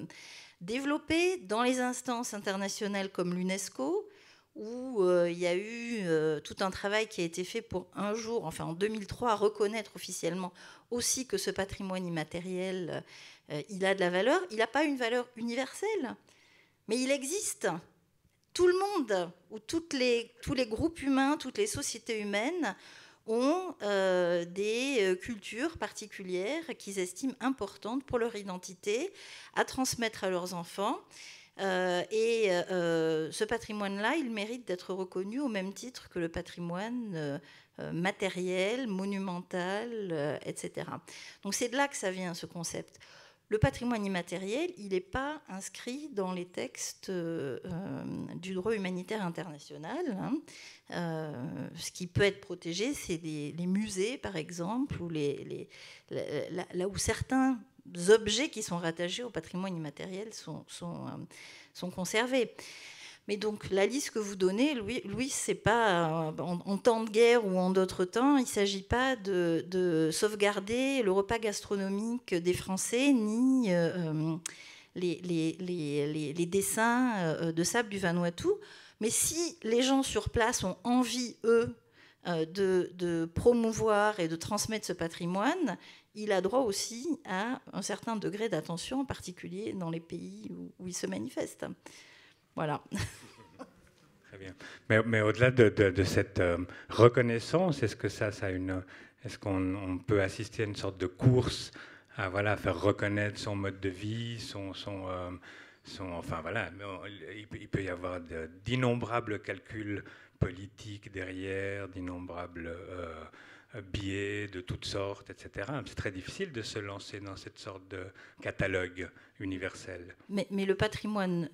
développé dans les instances internationales comme l'UNESCO, où euh, il y a eu euh, tout un travail qui a été fait pour un jour, enfin en 2003, reconnaître officiellement aussi que ce patrimoine immatériel, euh, il a de la valeur. Il n'a pas une valeur universelle, mais il existe. Tout le monde, ou toutes les, tous les groupes humains, toutes les sociétés humaines ont euh, des euh, cultures particulières qu'ils estiment importantes pour leur identité à transmettre à leurs enfants. Euh, et ce patrimoine-là, il mérite d'être reconnu au même titre que le patrimoine matériel, monumental, etc. Donc c'est de là que ça vient ce concept le patrimoine immatériel, il n'est pas inscrit dans les textes euh, du droit humanitaire international. Hein. Euh, ce qui peut être protégé, c'est les, musées, par exemple, ou là, où certains objets qui sont rattachés au patrimoine immatériel sont, sont euh, conservés. Mais donc la liste que vous donnez, Louis, c'est pas euh, en, temps de guerre ou en d'autres temps, il ne s'agit pas de, sauvegarder le repas gastronomique des Français ni euh, euh, les, dessins de sable du Vanuatu. Mais si les gens sur place ont envie, eux, de, promouvoir et de transmettre ce patrimoine, il a droit aussi à un certain degré d'attention, en particulier dans les pays où il se manifeste. Voilà. Très bien. Mais, au-delà de, de, cette euh, reconnaissance, est-ce que ça, ça une, est-ce qu'on peut assister à une sorte de course à voilà faire reconnaître son mode de vie, son, son, euh, son enfin voilà, il peut y avoir d'innombrables calculs politiques derrière, d'innombrables euh, biais de toutes sortes, etc. C'est très difficile de se lancer dans cette sorte de catalogue universel. Mais, mais le patrimoine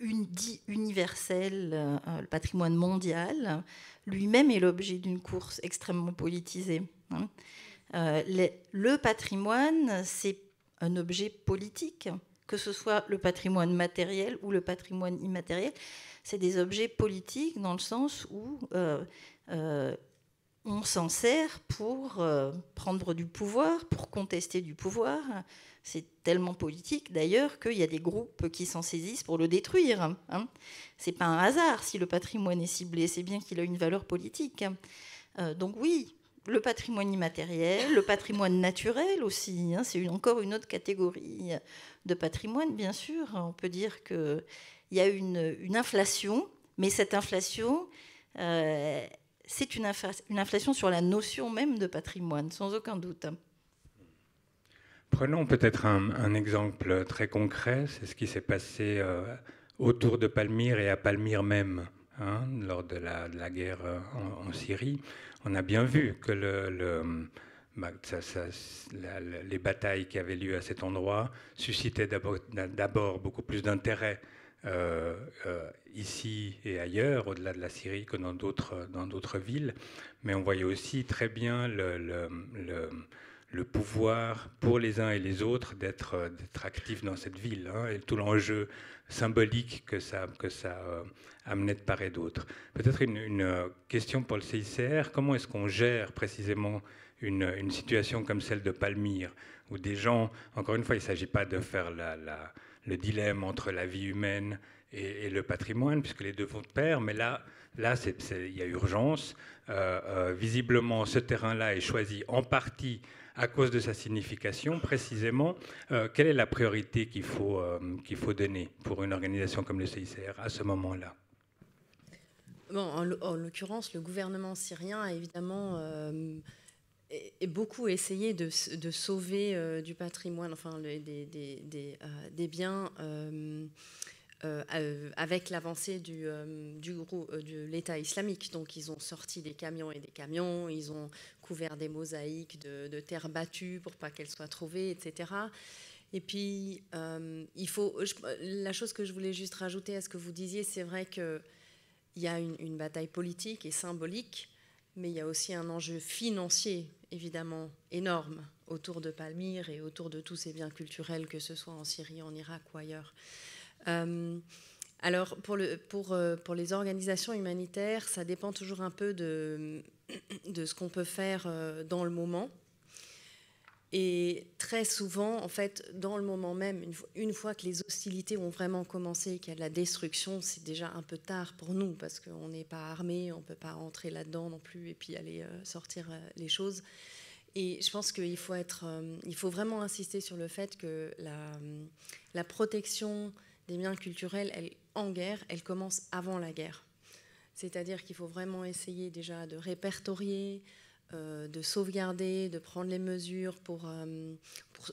dit universel, euh, le patrimoine mondial, lui-même est l'objet d'une course extrêmement politisée. Hein. Euh, le patrimoine, c'est un objet politique, que ce soit le patrimoine matériel ou le patrimoine immatériel, c'est des objets politiques dans le sens où euh, on s'en sert pour prendre du pouvoir, pour contester du pouvoir, c'est tellement politique d'ailleurs qu'il y a des groupes qui s'en saisissent pour le détruire. Hein. C'est pas un hasard si le patrimoine est ciblé, c'est bien qu'il a une valeur politique. Hein. Euh, donc oui, le patrimoine immatériel, le patrimoine naturel aussi, hein, c'est encore une autre catégorie de patrimoine bien sûr. On peut dire qu'il y a une, inflation, mais cette inflation... Euh, c'est une, inflation sur la notion même de patrimoine, sans aucun doute. Hein. Prenons peut-être un, exemple très concret, c'est ce qui s'est passé euh, autour de Palmyre et à Palmyre même, hein, lors de la, guerre euh, en, Syrie. On a bien vu que bah, les batailles qui avaient lieu à cet endroit suscitaient d'abord beaucoup plus d'intérêt euh, ici et ailleurs, au-delà de la Syrie, que dans d'autres villes. Mais on voyait aussi très bien le le pouvoir pour les uns et les autres d'être euh, actifs dans cette ville hein, et tout l'enjeu symbolique que ça, que ça euh, amenait de part et d'autre. Peut-être une, euh, question pour le CICR, comment est-ce qu'on gère précisément une, situation comme celle de Palmyre, où des gens, encore une fois, il ne s'agit pas de faire la, le dilemme entre la vie humaine et, le patrimoine, puisque les deux vont de pair, mais là, là il y a urgence. visiblement, ce terrain-là est choisi en partie à cause de sa signification, précisément, euh, quelle est la priorité qu'il faut, euh, qu'il faut donner pour une organisation comme le CICR à ce moment-là bon, En, l'occurrence, le gouvernement syrien a évidemment euh, beaucoup essayé de, sauver du patrimoine, enfin des, des, des, biens. Euh, euh, avec l'avancée du, euh, de l'État islamique. Donc ils ont sorti des camions et des camions, ils ont couvert des mosaïques de, de terre battue pour pas qu'elles soient trouvées, etc. Et puis il faut, la chose que je voulais juste rajouter à ce que vous disiez, c'est vrai que il y a une, une, bataille politique et symbolique, mais il y a aussi un enjeu financier évidemment énorme autour de Palmyre et autour de tous ces biens culturels, que ce soit en Syrie, en Irak ou ailleurs. Euh, alors, pour, le, euh, pour, les organisations humanitaires, ça dépend toujours un peu de, ce qu'on peut faire euh, dans le moment. Et très souvent, en fait, dans le moment même, une fois, que les hostilités ont vraiment commencé et qu'il y a de la destruction, c'est déjà un peu tard pour nous parce qu'on n'est pas armé, on ne peut pas rentrer là-dedans non plus et puis aller sortir les choses. Et je pense qu'il faut, faut vraiment insister sur le fait que la, la protection des biens culturels, en guerre, elle commence avant la guerre. C'est-à-dire qu'il faut vraiment essayer déjà de répertorier, euh, de sauvegarder, de prendre les mesures pour, euh,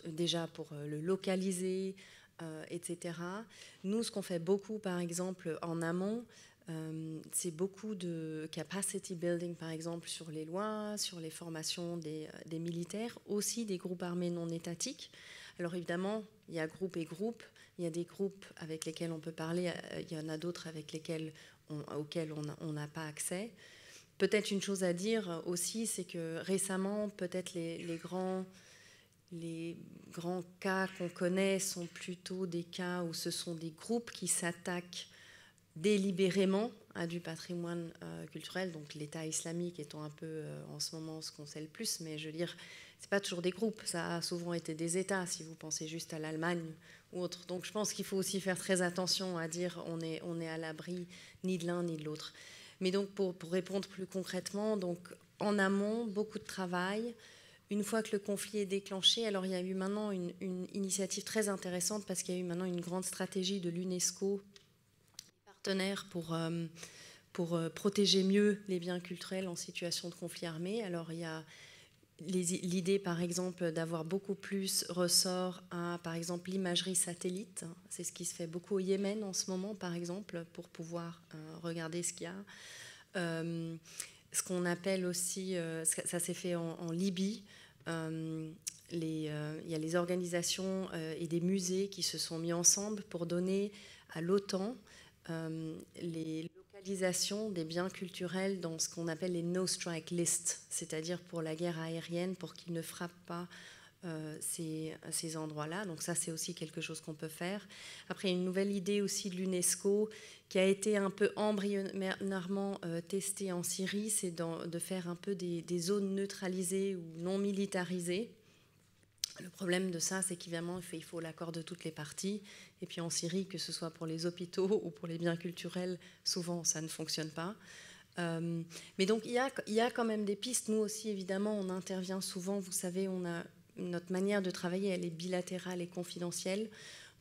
déjà pour euh, le localiser, etc. Nous, ce qu'on fait beaucoup, par exemple, en amont, c'est beaucoup de capacity building, par exemple, sur les lois, sur les formations des militaires, aussi des groupes armés non étatiques. Alors évidemment, il y a groupe et groupe. Il y a des groupes avec lesquels on peut parler, euh, il y en a d'autres avec lesquels auxquels on n'a pas accès. Peut-être une chose à dire aussi, c'est que récemment, peut-être les, grands, cas qu'on connaît sont plutôt des cas où ce sont des groupes qui s'attaquent délibérément à du patrimoine euh, culturel, donc l'État islamique étant un peu euh, en ce moment ce qu'on sait le plus, mais je veux dire, c'est pas toujours des groupes, ça a souvent été des États, si vous pensez juste à l'Allemagne ou autre. Donc je pense qu'il faut aussi faire très attention à dire on est, on est à l'abri ni de l'un ni de l'autre. Mais donc pour, pour, répondre plus concrètement, donc en amont, beaucoup de travail. Une fois que le conflit est déclenché, alors il y a eu maintenant une, une initiative très intéressante parce qu'il y a eu maintenant une grande stratégie de l'UNESCO, partenaire pour... Euh, pour euh, protéger mieux les biens culturels en situation de conflit armé. Alors il y a L'idée, par exemple, d'avoir beaucoup plus ressort à, par exemple, l'imagerie satellite, c'est ce qui se fait beaucoup au Yémen en ce moment, par exemple, pour pouvoir euh, regarder ce qu'il y a. Euh, ce qu'on appelle aussi, euh, ça, s'est fait en, Libye, il y a les organisations et des musées qui se sont mis ensemble pour donner à l'OTAN les des biens culturels dans ce qu'on appelle les no-strike lists, c'est-à-dire pour la guerre aérienne, pour qu'ils ne frappent pas euh, ces, ces endroits-là. Donc ça, c'est aussi quelque chose qu'on peut faire. Après, une nouvelle idée aussi de l'UNESCO qui a été un peu embryonnairement euh, testée en Syrie, c'est de faire un peu des, des, zones neutralisées ou non militarisées. Le problème de ça, c'est qu'évidemment, il faut, l'accord de toutes les parties. Et puis en Syrie, que ce soit pour les hôpitaux ou pour les biens culturels, souvent ça ne fonctionne pas. Euh, mais donc il y, a, il y, a, quand même des pistes. Nous aussi, évidemment, on intervient souvent. Vous savez, on a notre manière de travailler, elle est bilatérale et confidentielle.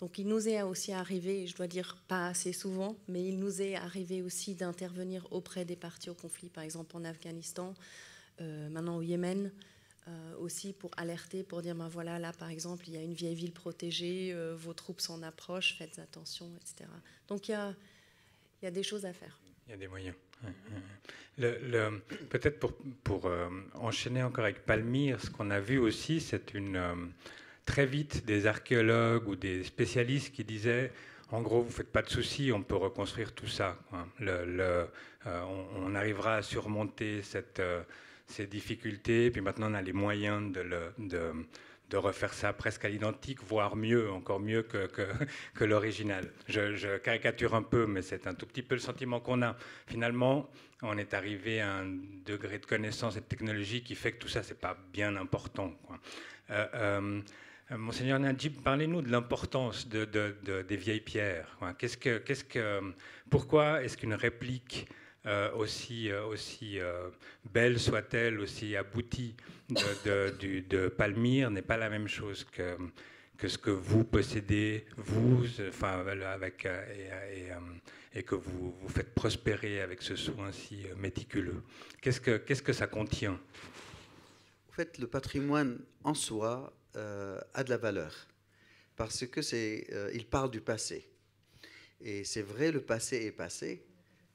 Donc il nous est aussi arrivé, je dois dire pas assez souvent, mais il nous est arrivé aussi d'intervenir auprès des parties au conflit, par exemple en Afghanistan, euh, maintenant au Yémen. Euh, aussi pour alerter, pour dire, ben voilà, là par exemple, il y a une vieille ville protégée, euh, vos troupes s'en approchent, faites attention, etc. Donc il y a, des choses à faire. Il y a des moyens. Le, Peut-être pour, euh, enchaîner encore avec Palmyre, ce qu'on a vu aussi, c'est une très vite des archéologues ou des spécialistes qui disaient en gros, vous faites pas de soucis, on peut reconstruire tout ça. Le, on, arrivera à surmonter cette ces difficultés. Puis maintenant, on a les moyens de, de, refaire ça presque à l'identique, voire mieux, encore mieux que, l'original. Je, caricature un peu, mais c'est un tout petit peu le sentiment qu'on a. Finalement, on est arrivé à un degré de connaissance et de technologie qui fait que tout ça, c'est pas bien important. Euh, euh, Monseigneur Najib, parlez-nous de l'importance des vieilles pierres. Qu'est-ce que, qu'est-ce que, pourquoi est-ce qu'une réplique euh, aussi, euh, aussi euh, belle soit-elle, aussi aboutie de, Palmyre, n'est pas la même chose que, ce que vous possédez, vous, enfin, avec, et, que vous, vous, faites prospérer avec ce soin si méticuleux. Qu'est-ce que, que ça contient En fait, le patrimoine en soi a de la valeur parce que c'est, il parle du passé. Et c'est vrai, le passé est passé,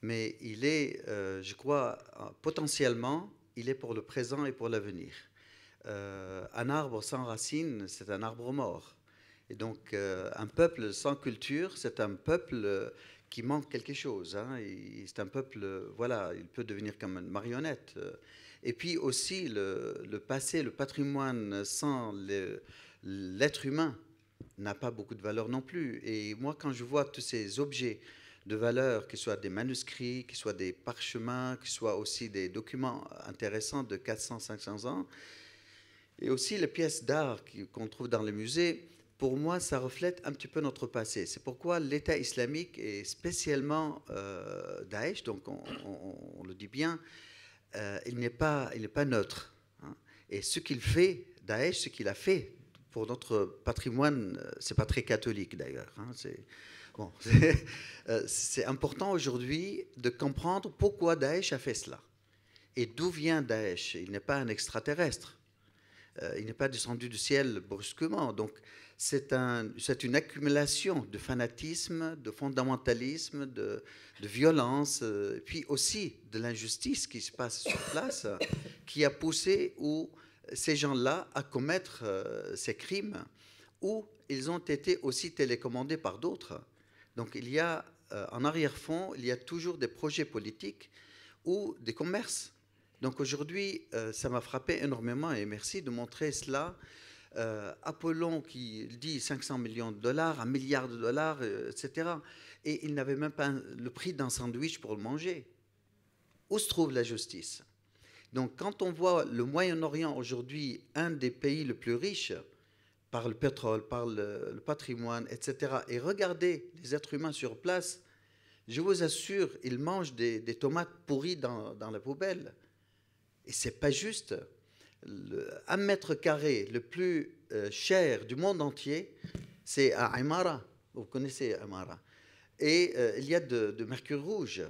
mais il est, euh, je crois, euh, potentiellement, il est pour le présent et pour l'avenir. Euh, un arbre sans racines, c'est un arbre mort. Et donc, un peuple sans culture, c'est un peuple qui manque quelque chose. Hein. C'est un peuple, voilà, il peut devenir comme une marionnette. Et puis aussi, le, le passé, le patrimoine sans l'être humain n'a pas beaucoup de valeur non plus. Et moi, quand je vois tous ces objets, de valeur, qu'ils soient des manuscrits, qu'ils soient des parchemins, qu'ils soient aussi des documents intéressants de 400-500 ans, et aussi les pièces d'art qu'on trouve dans les musées, pour moi, ça reflète un petit peu notre passé. C'est pourquoi l'État islamique, et spécialement Daech, Daesh, donc on, le dit bien, euh, il n'est pas, pas neutre. Hein. Et ce qu'il fait, Daesh, ce qu'il a fait pour notre patrimoine, euh, c'est pas très catholique d'ailleurs. Hein, Bon, euh, c'est important aujourd'hui de comprendre pourquoi Daesh a fait cela. Et d'où vient Daesh Il n'est pas un extraterrestre. Euh, il n'est pas descendu du ciel brusquement. Donc, c'est une accumulation de fanatisme, de fondamentalisme, de, violence, euh, puis aussi de l'injustice qui se passe sur place, qui a poussé ou ces gens-là à commettre ces crimes, où ils ont été aussi télécommandés par d'autres. Donc il y a, euh, en arrière-fond, il y a toujours des projets politiques ou des commerces. Donc aujourd'hui, euh, ça m'a frappé énormément et merci de montrer cela. Euh, Apollon qui dit 500 millions de dollars, un milliard de dollars, etc. Et il n'avait même pas le prix d'un sandwich pour le manger. Où se trouve la justice Donc quand on voit le Moyen-Orient aujourd'hui, un des pays les plus riches, par le pétrole, par le, patrimoine, etc. Et regardez les êtres humains sur place, je vous assure, ils mangent des, tomates pourries dans, la poubelle. Et c'est pas juste. un mètre carré le plus euh, cher du monde entier, c'est à Aymara. Vous connaissez Aymara. Et euh, il y a de mercure rouge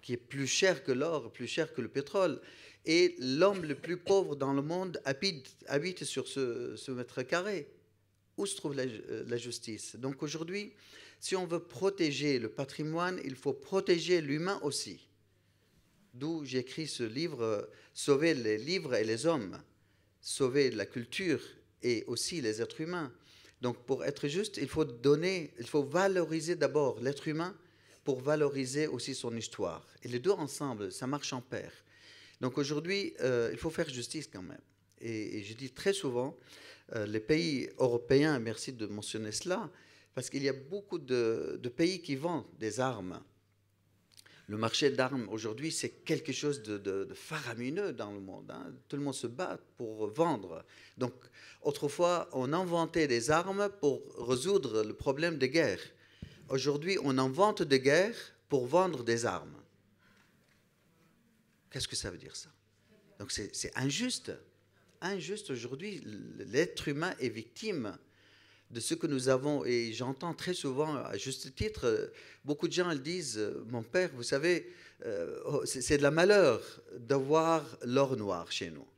qui est plus cher que l'or, plus cher que le pétrole. Et l'homme le plus pauvre dans le monde habite, sur ce, mètre carré. Où se trouve la, euh, justice Donc aujourd'hui, si on veut protéger le patrimoine, il faut protéger l'humain aussi. D'où j'écris ce livre, euh, Sauver les livres et les hommes, sauver la culture et aussi les êtres humains. Donc pour être juste, il faut donner, il faut valoriser d'abord l'être humain pour valoriser aussi son histoire. Et les deux ensemble, ça marche en paire. Donc aujourd'hui, euh, il faut faire justice quand même. Et, je dis très souvent, euh, les pays européens, merci de mentionner cela, parce qu'il y a beaucoup de, pays qui vendent des armes. Le marché d'armes aujourd'hui, c'est quelque chose de, faramineux dans le monde. Hein. Tout le monde se bat pour vendre. Donc, autrefois, on inventait des armes pour résoudre le problème des guerres. Aujourd'hui, on invente des guerres pour vendre des armes. Qu'est-ce que ça veut dire ça Donc c'est injuste. Injuste aujourd'hui, l'être humain est victime de ce que nous avons. Et j'entends très souvent, à juste titre, beaucoup de gens le disent, mon père, vous savez, euh, oh, c'est de la malheur d'avoir l'or noir chez nous.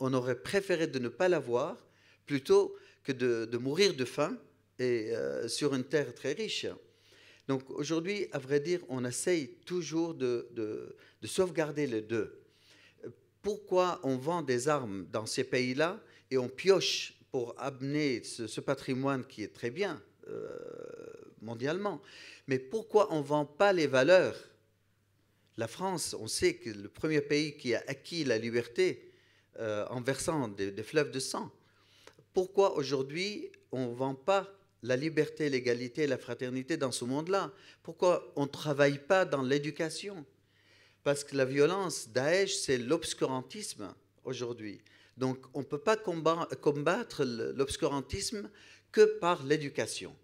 On aurait préféré de ne pas l'avoir plutôt que de, mourir de faim et, euh, sur une terre très riche. Donc aujourd'hui, à vrai dire, on essaye toujours de, sauvegarder les deux. Pourquoi on vend des armes dans ces pays-là et on pioche pour amener ce, patrimoine qui est très bien euh, mondialement Mais pourquoi on ne vend pas les valeurs La France, on sait que le premier pays qui a acquis la liberté euh, en versant des, des, fleuves de sang. Pourquoi aujourd'hui on ne vend pas la liberté, l'égalité la fraternité dans ce monde-là Pourquoi on ne travaille pas dans l'éducation Parce que la violence, Daesh, c'est l'obscurantisme aujourd'hui. Donc on ne peut pas combattre l'obscurantisme que par l'éducation.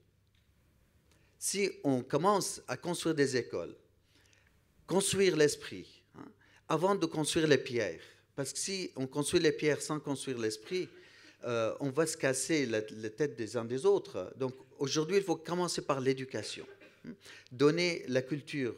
Si on commence à construire des écoles, construire l'esprit, hein, avant de construire les pierres, parce que si on construit les pierres sans construire l'esprit, euh, on va se casser la, tête des uns des autres. Donc aujourd'hui, il faut commencer par l'éducation, hmm. donner la culture,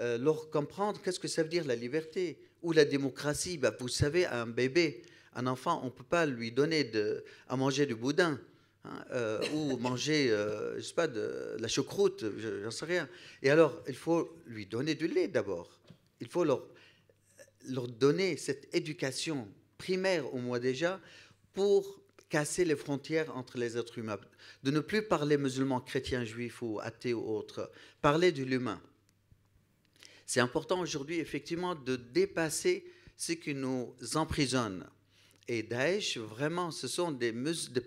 euh, leur comprendre qu'est-ce que ça veut dire la liberté ou la démocratie. Bah, vous savez, à un bébé, un enfant, on ne peut pas lui donner de, à manger du boudin. Hein, euh, ou manger, je sais pas, de, la choucroute, j'en sais rien. Et alors, il faut lui donner du lait d'abord. Il faut leur, leur donner cette éducation primaire au moins déjà pour casser les frontières entre les êtres humains, de ne plus parler musulman, chrétien, juif ou athée ou autre, parler de l'humain. C'est important aujourd'hui, effectivement, de dépasser ce qui nous emprisonne. Et Daesh, vraiment, ce sont des,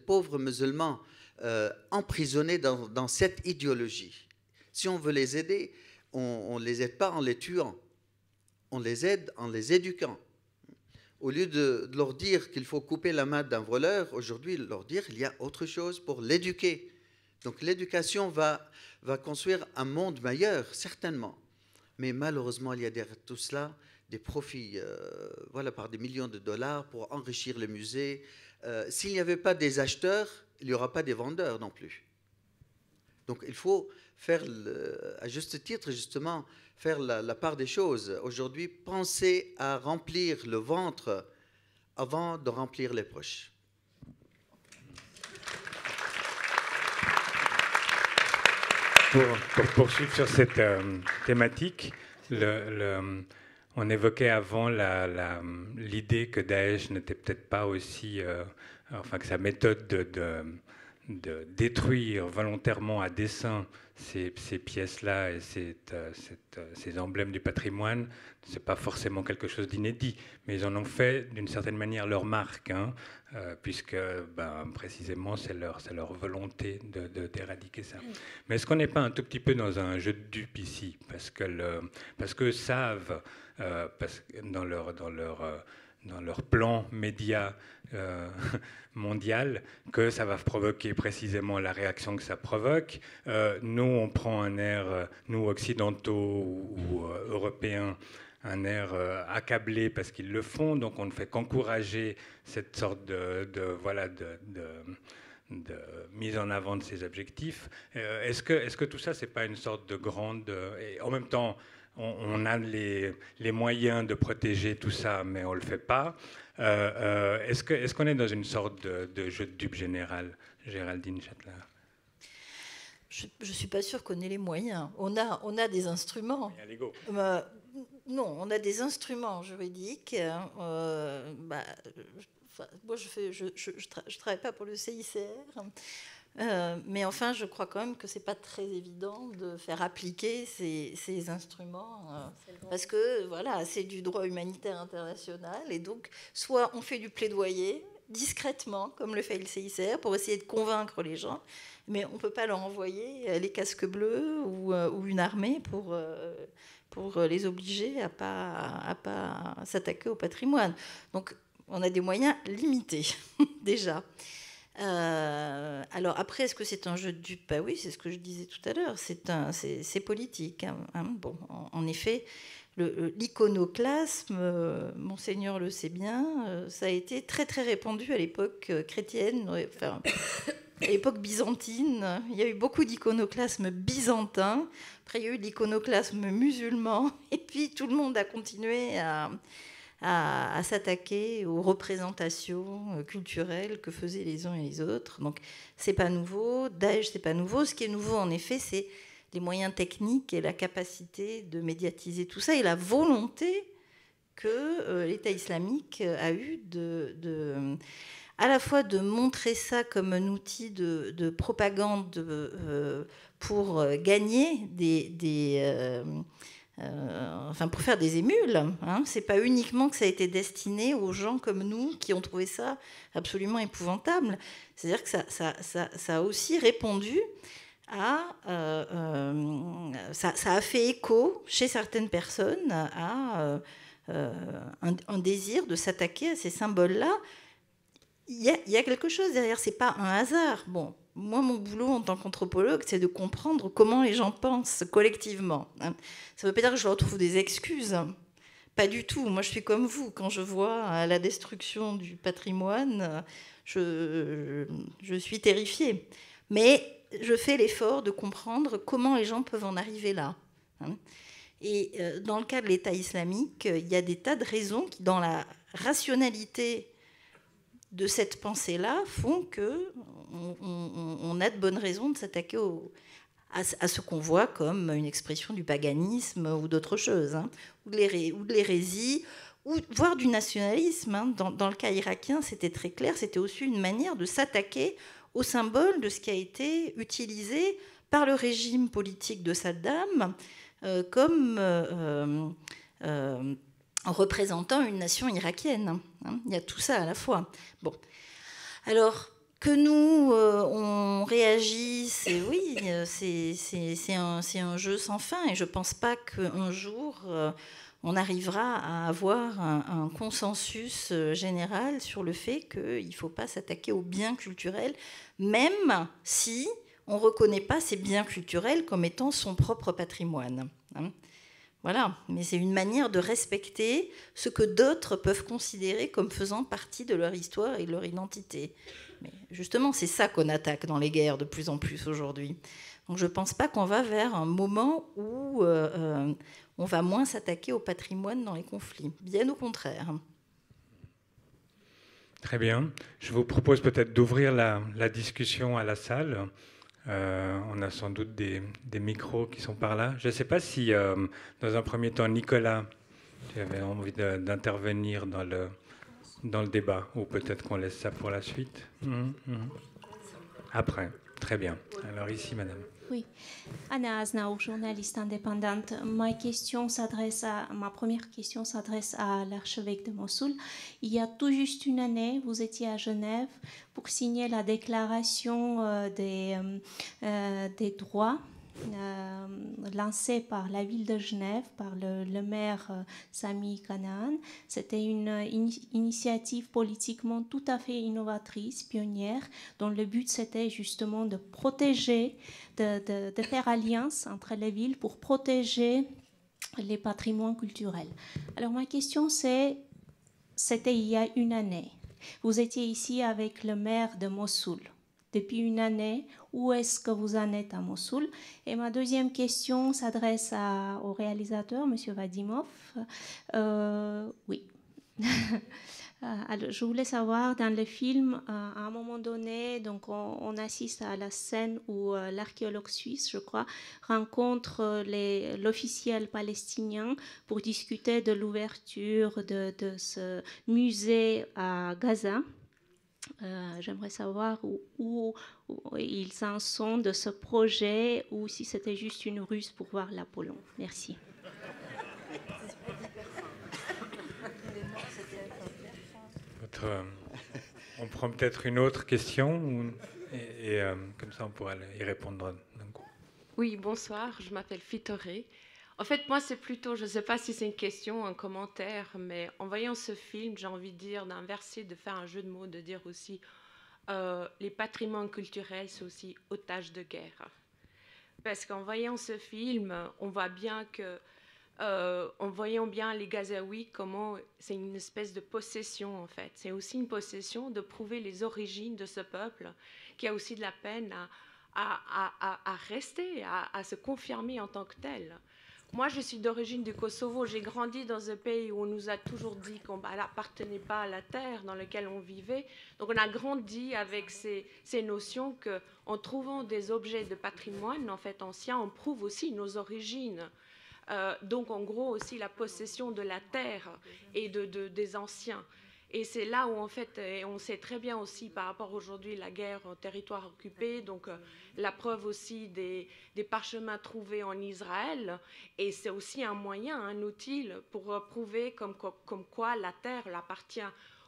pauvres musulmans euh, emprisonnés dans, dans, cette idéologie. Si on veut les aider, on ne les aide pas en les tuant. On les aide en les éduquant au lieu de, leur dire qu'il faut couper la main d'un voleur, aujourd'hui, leur dire qu'il y a autre chose pour l'éduquer. Donc l'éducation va, construire un monde meilleur, certainement. Mais malheureusement, il y a derrière tout cela des profits euh, voilà, par des millions de dollars pour enrichir le musée. Euh, s'il n'y avait pas des acheteurs, il n'y aura pas des vendeurs non plus. Donc il faut faire, à juste titre, justement, faire la, part des choses. Aujourd'hui, pensez à remplir le ventre avant de remplir les poches. Pour, poursuivre sur cette euh, thématique, le, on évoquait avant l'idée que Daesh n'était peut-être pas aussi, euh, enfin que sa méthode de de détruire volontairement à dessein ces, pièces-là et euh, euh, ces emblèmes du patrimoine, ce n'est pas forcément quelque chose d'inédit, mais ils en ont fait d'une certaine manière leur marque, hein, euh, puisque ben, précisément c'est leur, leur volonté d'éradiquer de, ça. Mais est-ce qu'on n'est pas un tout petit peu dans un jeu de dupes ici Parce que, parce que savent, dans leur... Dans leur dans leur plan média euh, mondial que ça va provoquer précisément la réaction que ça provoque. Euh, nous, on prend un air, euh, nous occidentaux ou, européens, un air accablé parce qu'ils le font, donc on ne fait qu'encourager cette sorte de, voilà de, mise en avant de ces objectifs. est-ce que, est -ce que tout ça, c'est pas une sorte de grande... et en même temps, on, a les, moyens de protéger tout ça, mais on ne le fait pas. Euh, euh Est-ce qu'on est, dans une sorte de, jeu de dupe général, Géraldine Chatelard je ne suis pas sûre qu'on ait les moyens. On a, on a des instruments. Bah, non, on a des instruments juridiques. Hein. Euh, bah, moi, je ne travaille pas pour le CICR. Euh, mais enfin, je crois quand même que c'est pas très évident de faire appliquer ces, instruments, euh, parce que voilà, c'est du droit humanitaire international, et donc soit on fait du plaidoyer discrètement, comme le fait le CICR, pour essayer de convaincre les gens, mais on ne peut pas leur envoyer euh, les casques bleus ou, ou une armée pour pour les obliger à pas à pas s'attaquer au patrimoine. Donc on a des moyens limités déjà. Euh, alors après, est-ce que c'est un jeu de dupes bah Oui, c'est ce que je disais tout à l'heure, c'est politique. Hein, hein. Bon, en, effet, l'iconoclasme, euh, monseigneur le sait bien, euh, ça a été très très répandu à l'époque chrétienne, à l'époque byzantine. Il y a eu beaucoup d'iconoclasme byzantin, après il y a eu l'iconoclasme musulman, et puis tout le monde a continué à à, s'attaquer aux représentations euh, culturelles que faisaient les uns et les autres. Donc c'est pas nouveau, Daesh c'est pas nouveau. Ce qui est nouveau en effet, c'est les moyens techniques et la capacité de médiatiser tout ça et la volonté que euh, l'État islamique a eu de, à la fois de montrer ça comme un outil de, propagande euh, pour gagner des, euh, enfin pour faire des émules. Hein. C'est pas uniquement que ça a été destiné aux gens comme nous qui ont trouvé ça absolument épouvantable. C'est-à-dire que ça, a aussi répondu à, euh, euh, ça, a fait écho chez certaines personnes à un, désir de s'attaquer à ces symboles-là. Il y, y, a quelque chose derrière, c'est pas un hasard. Bon, moi, mon boulot en tant qu'anthropologue, c'est de comprendre comment les gens pensent collectivement. Hein. Ça ne veut pas dire que je leur trouve des excuses. Pas du tout. Moi, je suis comme vous. Quand je vois la destruction du patrimoine, je, je suis terrifiée. Mais je fais l'effort de comprendre comment les gens peuvent en arriver là. Hein. Et euh, dans le cas de l'État islamique, il y a des tas de raisons qui, dans la rationalité de cette pensée-là, font que on, a de bonnes raisons de s'attaquer à, ce qu'on voit comme une expression du paganisme ou d'autre chose, hein, ou de l'hérésie, ou voire du nationalisme. Hein. Dans, le cas irakien, c'était très clair, c'était aussi une manière de s'attaquer au symbole de ce qui a été utilisé par le régime politique de Saddam euh, comme euh, euh, représentant une nation irakienne. Hein. Il y a tout ça à la fois. Bon. Alors, que nous, euh, on réagisse, et oui, euh, c'est un, jeu sans fin. Et je ne pense pas qu'un jour, euh, on arrivera à avoir un, consensus général sur le fait qu'il ne faut pas s'attaquer aux biens culturels, même si on ne reconnaît pas ces biens culturels comme étant son propre patrimoine. Hein. voilà, mais c'est une manière de respecter ce que d'autres peuvent considérer comme faisant partie de leur histoire et de leur identité. Mais justement, c'est ça qu'on attaque dans les guerres de plus en plus aujourd'hui. Donc je ne pense pas qu'on va vers un moment où euh, euh, on va moins s'attaquer au patrimoine dans les conflits. Bien au contraire. Très bien. Je vous propose peut-être d'ouvrir la, discussion à la salle. Euh, on a sans doute des, micros qui sont par là. Je ne sais pas si, dans un premier temps, Nicolas, tu avais envie d'intervenir dans le, dans le débat, ou peut-être qu'on laisse ça pour la suite. Mm-hmm. Après, très bien. Alors ici, madame. Oui, Anna Aznaou, journaliste indépendante. Ma question s'adresse à, ma première question s'adresse à l'archevêque de Mossoul. Il y a tout juste une année, vous étiez à Genève pour signer la déclaration euh, des, euh, euh, des droits euh, lancée par la ville de Genève, par le, maire euh, Sami Kanaan. C'était une, initiative politiquement tout à fait innovatrice, pionnière, dont le but c'était justement de protéger, de, de faire alliance entre les villes pour protéger les patrimoines culturels. Alors ma question c'est, c'était il y a une année. Vous étiez ici avec le maire de Mossoul depuis une année. Où est-ce que vous en êtes à Mossoul Et ma deuxième question s'adresse au réalisateur, M. Vadimov. Euh, oui. Euh, alors, je voulais savoir, dans le film, euh, à un moment donné, donc on, assiste à la scène où l'archéologue suisse, je crois, rencontre l'officiel palestinien pour discuter de l'ouverture de, de, ce musée à Gaza. Euh, j'aimerais savoir où, ils en sont de ce projet ou si c'était juste une ruse pour voir l'Apollon. Merci. Euh, on prend peut-être une autre question et, euh, comme ça on pourra y répondre d'un coup. Oui, bonsoir, je m'appelle Fitoré. En fait, moi, c'est plutôt, je ne sais pas si c'est une question, ou un commentaire, mais en voyant ce film, j'ai envie de dire, d'inverser, de faire un jeu de mots, de dire aussi, euh, les patrimoines culturels, sont aussi otages de guerre. Parce qu'en voyant ce film, on voit bien que, euh, en voyant bien les Gazaouis, comment c'est une espèce de possession, en fait. C'est aussi une possession de prouver les origines de ce peuple qui a aussi de la peine à, à rester, à, se confirmer en tant que tel. Moi, je suis d'origine du Kosovo. J'ai grandi dans un pays où on nous a toujours dit qu'on bah, n'appartenait pas à la terre dans laquelle on vivait. Donc, on a grandi avec ces, notions qu'en trouvant des objets de patrimoine, en fait, anciens, on prouve aussi nos origines. Euh, donc, en gros, aussi la possession de la terre et des anciens. Et c'est là où, en fait, on sait très bien aussi par rapport aujourd'hui la guerre en territoire occupé, donc euh, la preuve aussi des, parchemins trouvés en Israël. Et c'est aussi un moyen, un outil pour prouver comme, quoi la terre appartient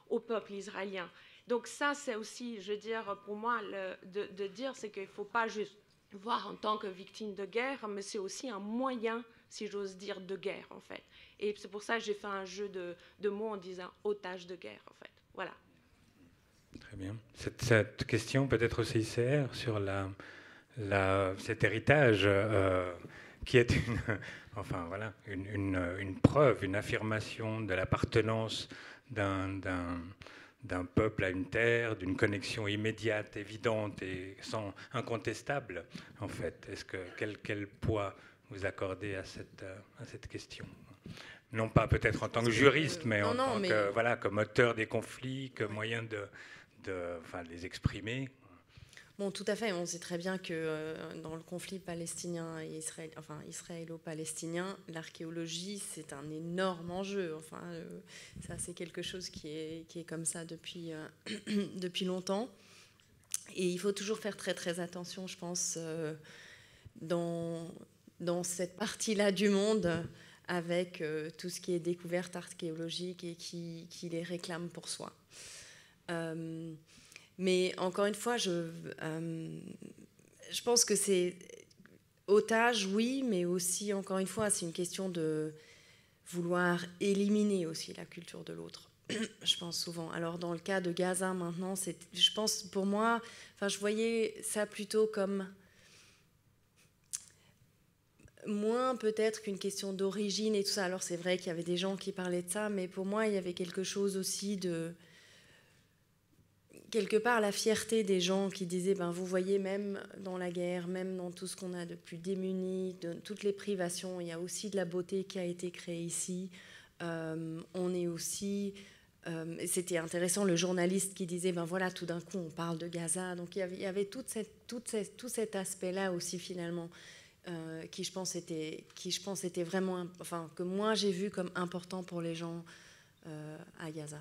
au peuple israélien. Donc ça, c'est aussi, je veux dire, pour moi, de, de, dire, c'est qu'il ne faut pas juste voir en tant que victime de guerre, mais c'est aussi un moyen, si j'ose dire, de guerre, en fait. Et c'est pour ça que j'ai fait un jeu de, mots en disant otage de guerre, en fait. Voilà. Très bien. Cette, question peut-être aussi sert sur cet héritage euh, qui est une, enfin, voilà, une, preuve, une affirmation de l'appartenance d'un peuple à une terre, d'une connexion immédiate, évidente et sans incontestable, en fait. Est-ce que quel, poids vous accordez à cette question non pas peut-être en tant que juriste, mais en tant que voilà, comme auteur des conflits, comme moyen de, les exprimer. Bon, tout à fait. On sait très bien que euh, dans le conflit palestinien israélo-palestinien, l'archéologie, c'est un énorme enjeu. Enfin, euh, ça, c'est quelque chose qui est, comme ça depuis, euh, depuis longtemps. Et il faut toujours faire très, très attention, je pense, dans cette partie-là du monde avec euh, tout ce qui est découverte archéologique et qui, les réclame pour soi. Euh, mais encore une fois, je, euh, je pense que c'est otage, oui, mais aussi, encore une fois, c'est une question de vouloir éliminer aussi la culture de l'autre. je pense souvent. Alors dans le cas de Gaza maintenant, je pense pour moi, enfin je voyais ça plutôt comme moins peut-être qu'une question d'origine et tout ça. Alors c'est vrai qu'il y avait des gens qui parlaient de ça, mais pour moi il y avait quelque chose aussi de quelque part la fierté des gens qui disaient ben vous voyez même dans la guerre, même dans tout ce qu'on a de plus démuni, de toutes les privations, il y a aussi de la beauté qui a été créée ici. Euh, on est aussi euh, c'était intéressant le journaliste qui disait ben voilà tout d'un coup on parle de Gaza donc il y avait, tout cet aspect là aussi finalement euh, qui, je pense, était, qui, je pense, était vraiment, enfin, que moi j'ai vu comme important pour les gens euh, à Gaza.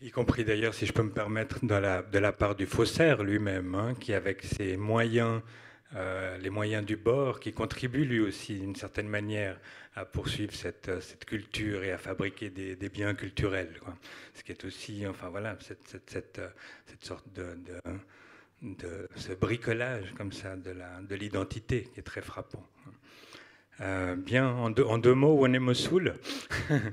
Mhm. Y compris d'ailleurs, si je peux me permettre, de la, part du faussaire lui-même, hein, qui avec ses moyens, euh, les moyens du bord, qui contribue lui aussi d'une certaine manière à poursuivre cette, culture et à fabriquer des, biens culturels. Ce qui est aussi, enfin voilà, cette, sorte de de ce bricolage comme ça de l'identité qui est très frappant. Euh, bien, en deux, en deux mots, on est Mossoul.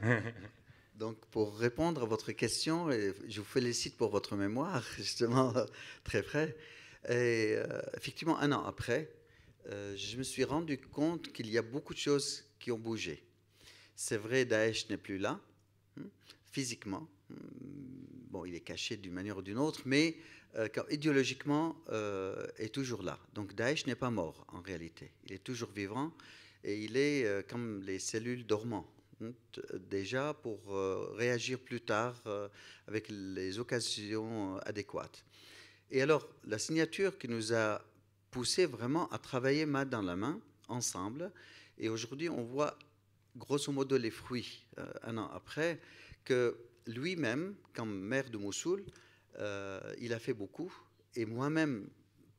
Donc, pour répondre à votre question, et je vous félicite pour votre mémoire, justement, très près. Et euh, effectivement, un an après, euh, je me suis rendu compte qu'il y a beaucoup de choses qui ont bougé. C'est vrai, Daesh n'est plus là, hein, physiquement. Hmm, bon, il est caché d'une manière ou d'une autre, mais euh, car idéologiquement, euh, est toujours là. Donc Daesh n'est pas mort en réalité. Il est toujours vivant et il est euh, comme les cellules dormantes déjà pour réagir plus tard avec les occasions adéquates. Et alors, la signature qui nous a poussé vraiment à travailler main dans la main, ensemble, et aujourd'hui on voit grosso modo les fruits, un an après, que lui-même, comme maire de Mossoul, euh, il a fait beaucoup. Et moi-même,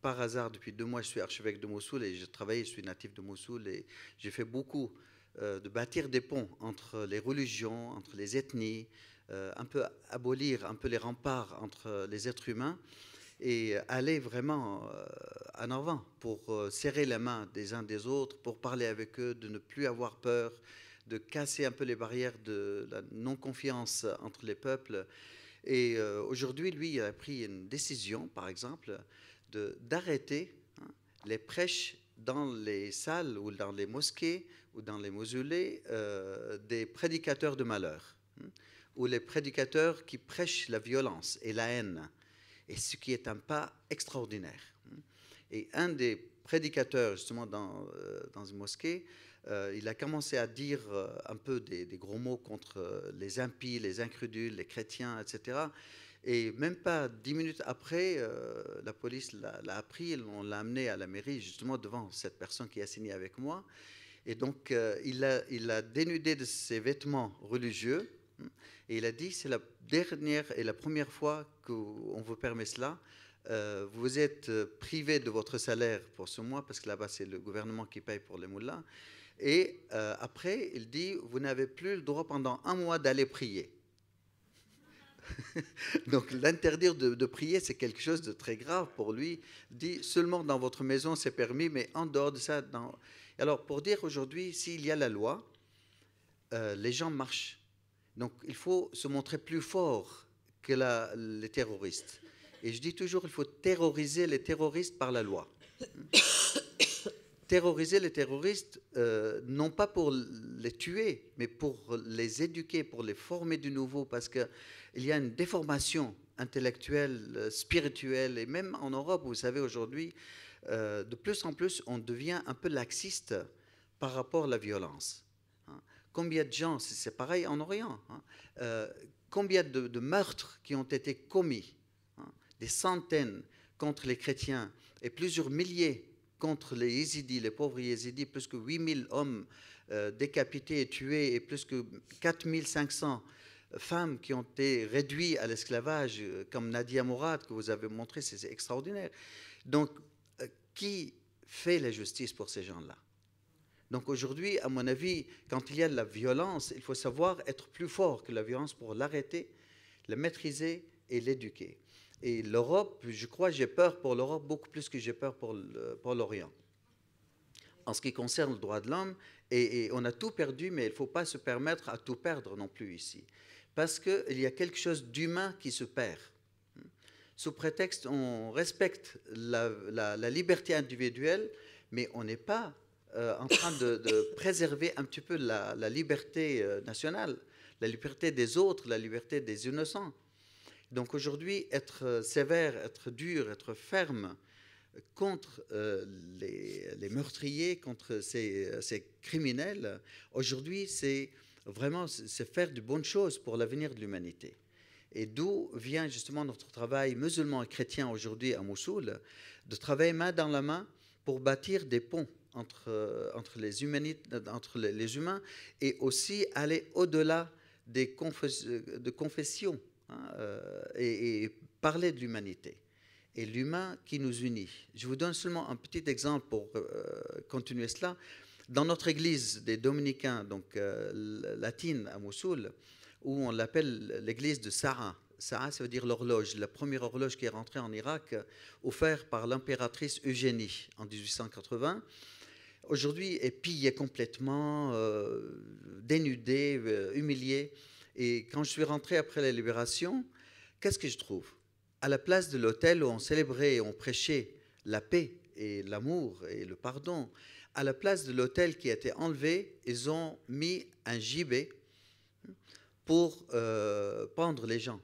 par hasard, depuis deux mois, je suis archevêque de Mossoul et je travaille, je suis natif de Mossoul et j'ai fait beaucoup euh, de bâtir des ponts entre les religions, entre les ethnies, euh, un peu abolir un peu les remparts entre les êtres humains et aller vraiment en avant pour serrer la main des uns des autres, pour parler avec eux, de ne plus avoir peur, de casser un peu les barrières de la non-confiance entre les peuples. Et euh, aujourd'hui, lui a pris une décision, par exemple, d'arrêter hein, les prêches dans les salles ou dans les mosquées ou dans les mausolées euh, des prédicateurs de malheur hein, ou les prédicateurs qui prêchent la violence et la haine, et ce qui est un pas extraordinaire. Hein. Et un des prédicateurs, justement, dans euh, une mosquée, euh, il a commencé à dire euh, un peu des, gros mots contre euh, les impies, les incrédules, les chrétiens, etc. Et même pas dix minutes après, la police l'a appris, on l'a amené à la mairie, justement devant cette personne qui a signé avec moi. Et donc, il, a, dénudé de ses vêtements religieux. Hein, et il a dit, c'est la dernière et la première fois qu'on vous permet cela. vous êtes privé de votre salaire pour ce mois, parce que là-bas, c'est le gouvernement qui paye pour les moulins. Et euh, après, il dit, vous n'avez plus le droit pendant un mois d'aller prier. Donc l'interdire de, prier, c'est quelque chose de très grave pour lui. Il dit, seulement dans votre maison, c'est permis, mais en dehors de ça... Dans... Alors pour dire aujourd'hui, s'il y a la loi, euh, les gens marchent. Donc il faut se montrer plus fort que les terroristes. Et je dis toujours, il faut terroriser les terroristes par la loi terroriser les terroristes, euh, non pas pour les tuer, mais pour les éduquer, pour les former du nouveau, parce qu'il y a une déformation intellectuelle, euh, spirituelle, et même en Europe, vous savez, aujourd'hui, euh, de plus en plus, on devient un peu laxiste par rapport à la violence. Hein. Combien de gens, c'est pareil en Orient, hein, combien de, meurtres qui ont été commis, hein, des centaines contre les chrétiens et plusieurs milliers contre les Yézidis, les pauvres Yézidis, plus que 8000 hommes euh, décapités et tués et plus que 4500 femmes qui ont été réduites à l'esclavage, euh, comme Nadia Mourad que vous avez montré, c'est extraordinaire. Donc, euh, qui fait la justice pour ces gens-là donc aujourd'hui, à mon avis, quand il y a de la violence, il faut savoir être plus fort que la violence pour l'arrêter, la maîtriser et l'éduquer. Et l'Europe, je crois, j'ai peur pour l'Europe beaucoup plus que j'ai peur pour l'Orient. en ce qui concerne le droit de l'homme, et, on a tout perdu, mais il ne faut pas se permettre à tout perdre non plus ici. Parce qu'il y a quelque chose d'humain qui se perd. Sous prétexte, on respecte la, liberté individuelle, mais on n'est pas euh, en train de, préserver un petit peu la liberté euh, nationale, la liberté des autres, la liberté des innocents. Donc aujourd'hui, être euh, sévère, être dur, être ferme contre euh, les, meurtriers, contre euh, ces, criminels, aujourd'hui, c'est vraiment c'est faire de bonnes choses pour l'avenir de l'humanité. Et d'où vient justement notre travail musulman et chrétien aujourd'hui à Mossoul, de travailler main dans la main pour bâtir des ponts entre, entre, les, entre les, humains et aussi aller au-delà des de confessions Hein, euh, et, parler de l'humanité et l'humain qui nous unit. Je vous donne seulement un petit exemple pour euh, continuer cela. Dans notre église des dominicains, donc euh, latine à Mossoul, où on l'appelle l'église de Sarah. Sarah, ça veut dire l'horloge, la première horloge qui est rentrée en Irak, offerte par l'impératrice Eugénie en 1880. Aujourd'hui, est pillée complètement, dénudée, humiliée. Et quand je suis rentré après la libération, qu'est-ce que je trouve À la place de l'hôtel où on célébrait et on prêchait la paix et l'amour et le pardon, à la place de l'hôtel qui a été enlevé, ils ont mis un gibet pour euh, pendre les gens.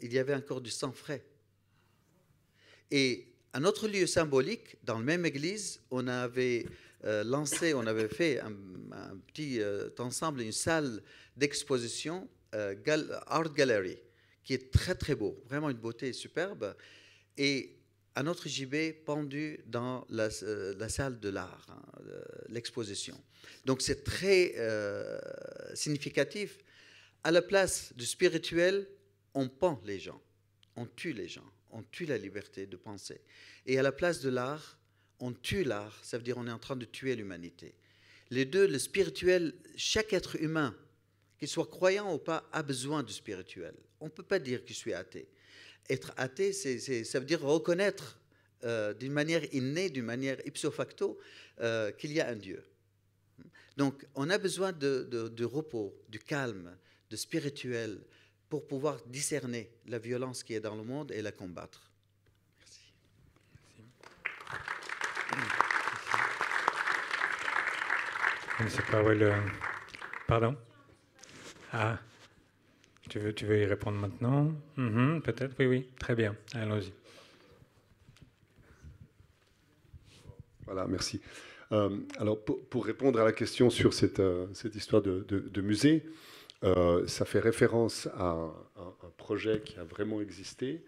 Il y avait encore du sang frais. Et un autre lieu symbolique, dans la même église, on avait euh, lancé, on avait fait un, petit euh, ensemble, une salle d'exposition, euh, Art Gallery, qui est très très beau, vraiment une beauté superbe. Et un autre JB pendu dans la, salle de l'art, hein, l'exposition. Donc c'est très significatif. À la place du spirituel, on pend les gens, on tue les gens, on tue la liberté de penser. Et à la place de l'art, on tue l'art, ça veut dire on est en train de tuer l'humanité. Les deux, le spirituel, chaque être humain, qu'il soit croyant ou pas, a besoin du spirituel. On ne peut pas dire que je suis athée. Être athée, c'est, ça veut dire reconnaître euh, d'une manière innée, d'une manière ipso facto, euh, qu'il y a un Dieu. Donc, on a besoin de, de, repos, du calme, de spirituel, pour pouvoir discerner la violence qui est dans le monde et la combattre. Je pas où le. Pardon Ah, tu veux, tu veux y répondre maintenant mm-hmm, Peut-être, oui, oui, très bien, allons-y. Voilà, merci. Euh, alors, pour, répondre à la question sur cette, euh, histoire de, musée, euh, ça fait référence à un, projet qui a vraiment existé,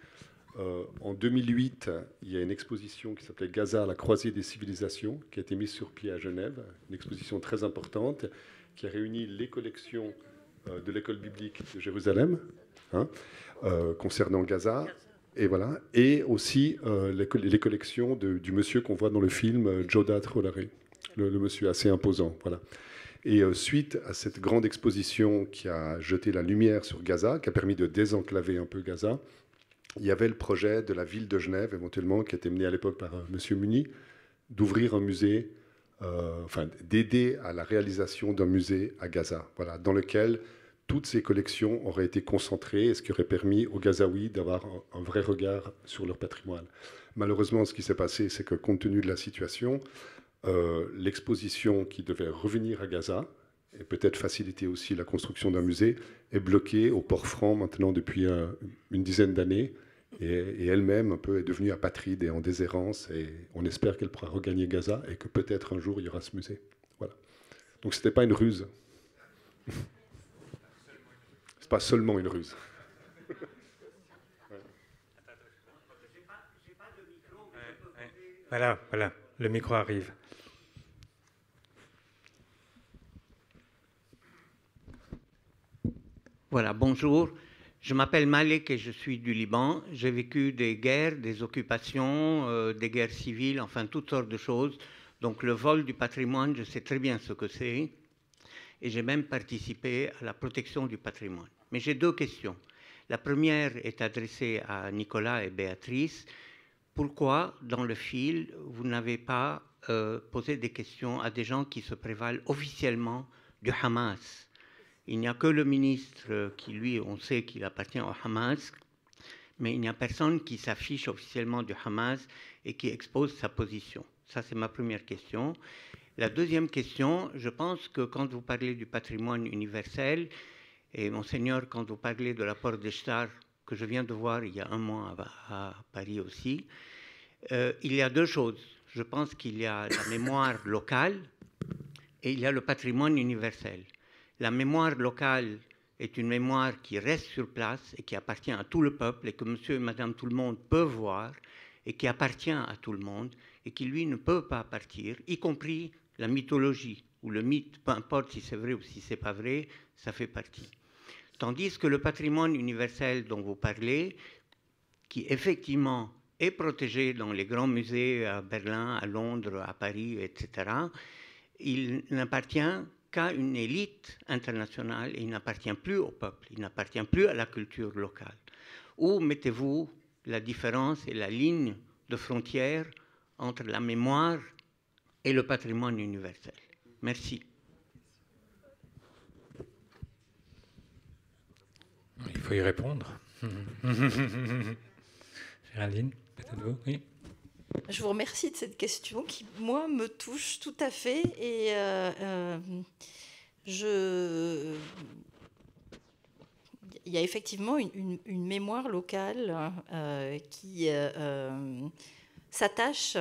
euh, en 2008, il y a une exposition qui s'appelait Gaza, la croisée des civilisations, qui a été mise sur pied à Genève, une exposition très importante qui a réuni les collections euh, de l'école biblique de Jérusalem hein, euh, concernant Gaza. Et voilà, et aussi les, collections du monsieur qu'on voit dans le film Joda Trollaré, le, le, monsieur assez imposant. Voilà. Et suite à cette grande exposition qui a jeté la lumière sur Gaza, qui a permis de désenclaver un peu Gaza, il y avait le projet de la ville de Genève, éventuellement, qui a été mené à l'époque par euh, Monsieur M. Muni, d'ouvrir un musée, euh, enfin, d'aider à la réalisation d'un musée à Gaza, voilà, dans lequel toutes ces collections auraient été concentrées, et ce qui aurait permis aux Gazaouis d'avoir un, vrai regard sur leur patrimoine. Malheureusement, ce qui s'est passé, c'est que compte tenu de la situation, euh, l'exposition qui devait revenir à Gaza, et peut-être faciliter aussi la construction d'un musée, est bloquée au port franc maintenant depuis une dizaine d'années et, elle-même un peu est devenue apatride et en déshérence. Et on espère qu'elle pourra regagner Gaza et que peut-être un jour il y aura ce musée. Voilà. Donc ce n'était pas une ruse. C'est pas seulement une ruse. Voilà, voilà, le micro arrive. Voilà, bonjour. Je m'appelle Malek et je suis du Liban. J'ai vécu des guerres, des occupations, euh, des guerres civiles, enfin toutes sortes de choses. Donc le vol du patrimoine, je sais très bien ce que c'est. Et j'ai même participé à la protection du patrimoine. Mais j'ai deux questions. La première est adressée à Nicolas et Béatrice. Pourquoi, dans le fil, vous n'avez pas euh, posé des questions à des gens qui se prévalent officiellement du Hamas il n'y a que le ministre qui, lui, on sait qu'il appartient au Hamas, mais il n'y a personne qui s'affiche officiellement du Hamas et qui expose sa position. Ça, c'est ma première question. La deuxième question, je pense que quand vous parlez du patrimoine universel, et monseigneur, quand vous parlez de la porte stars que je viens de voir il y a un mois à, Paris aussi, euh, il y a deux choses. Je pense qu'il y a la mémoire locale et il y a le patrimoine universel la mémoire locale est une mémoire qui reste sur place et qui appartient à tout le peuple et que monsieur et madame tout le monde peuvent voir et qui appartient à tout le monde et qui, lui, ne peut pas partir, y compris la mythologie ou le mythe, peu importe si c'est vrai ou si c'est pas vrai, ça fait partie. Tandis que le patrimoine universel dont vous parlez, qui effectivement est protégé dans les grands musées à Berlin, à Londres, à Paris, etc., il n'appartient une élite internationale et il n'appartient plus au peuple, il n'appartient plus à la culture locale. Où mettez-vous la différence et la ligne de frontière entre la mémoire et le patrimoine universel Merci. Il faut y répondre. Géraldine, peut-être vous Oui. Je vous remercie de cette question qui, moi, me touche tout à fait. Et euh, euh, je. Il y a effectivement une, mémoire locale euh, qui s'attache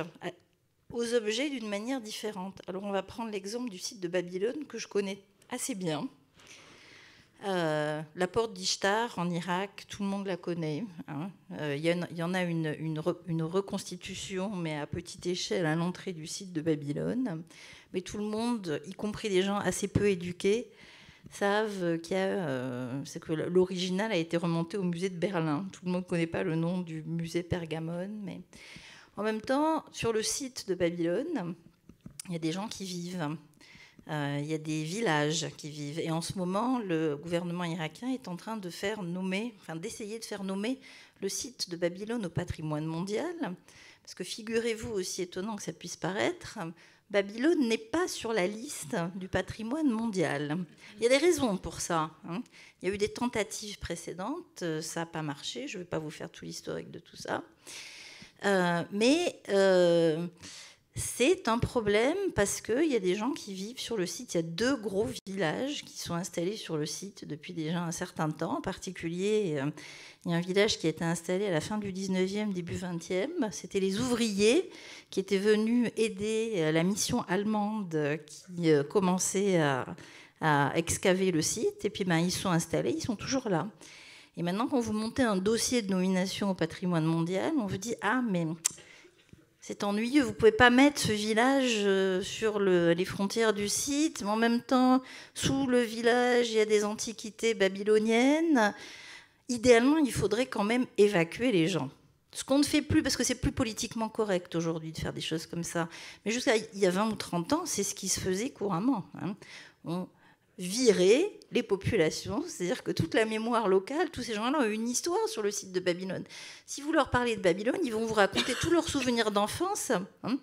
aux objets d'une manière différente. Alors, on va prendre l'exemple du site de Babylone que je connais assez bien. Euh, la porte d'Ishtar en Irak, tout le monde la connaît. Hein. Euh, il y, en a une, reconstitution, mais à petite échelle, à l'entrée du site de Babylone. Mais tout le monde, y compris des gens assez peu éduqués, savent qu'il euh, que l'original a été remonté au musée de Berlin. Tout le monde ne connaît pas le nom du musée Pergamon. mais en même temps, sur le site de Babylone, il y a des gens qui vivent. Euh, il y a des villages qui vivent. Et en ce moment, le gouvernement irakien est en train de faire nommer, enfin d'essayer de faire nommer le site de Babylone au patrimoine mondial. Parce que figurez-vous, aussi étonnant que ça puisse paraître, Babylone n'est pas sur la liste du patrimoine mondial. Il y a des raisons pour ça. Hein. Il y a eu des tentatives précédentes, euh, ça n'a pas marché, je ne vais pas vous faire tout l'historique de tout ça. Euh, mais c'est un problème parce qu'il y a des gens qui vivent sur le site. Il y a deux gros villages qui sont installés sur le site depuis déjà un certain temps. En particulier, euh, il y a un village qui a été installé à la fin du 19e, début 20e. C'était les ouvriers qui étaient venus aider euh, la mission allemande qui euh, commençait à, excaver le site. Et puis, ben, ils sont installés, ils sont toujours là. Et maintenant, quand vous montez un dossier de nomination au patrimoine mondial, on vous dit Ah, mais c'est ennuyeux. Vous pouvez pas mettre ce village euh, sur les frontières du site, mais en même temps, sous le village, il y a des antiquités babyloniennes. Idéalement, il faudrait quand même évacuer les gens. Ce qu'on ne fait plus, parce que c'est plus politiquement correct aujourd'hui de faire des choses comme ça. Mais jusqu'à il y a 20 ou 30 ans, c'est ce qui se faisait couramment. Hein virer les populations, c'est-à-dire que toute la mémoire locale, tous ces gens-là ont une histoire sur le site de Babylone. Si vous leur parlez de Babylone, ils vont vous raconter tous leurs souvenirs d'enfance, hein,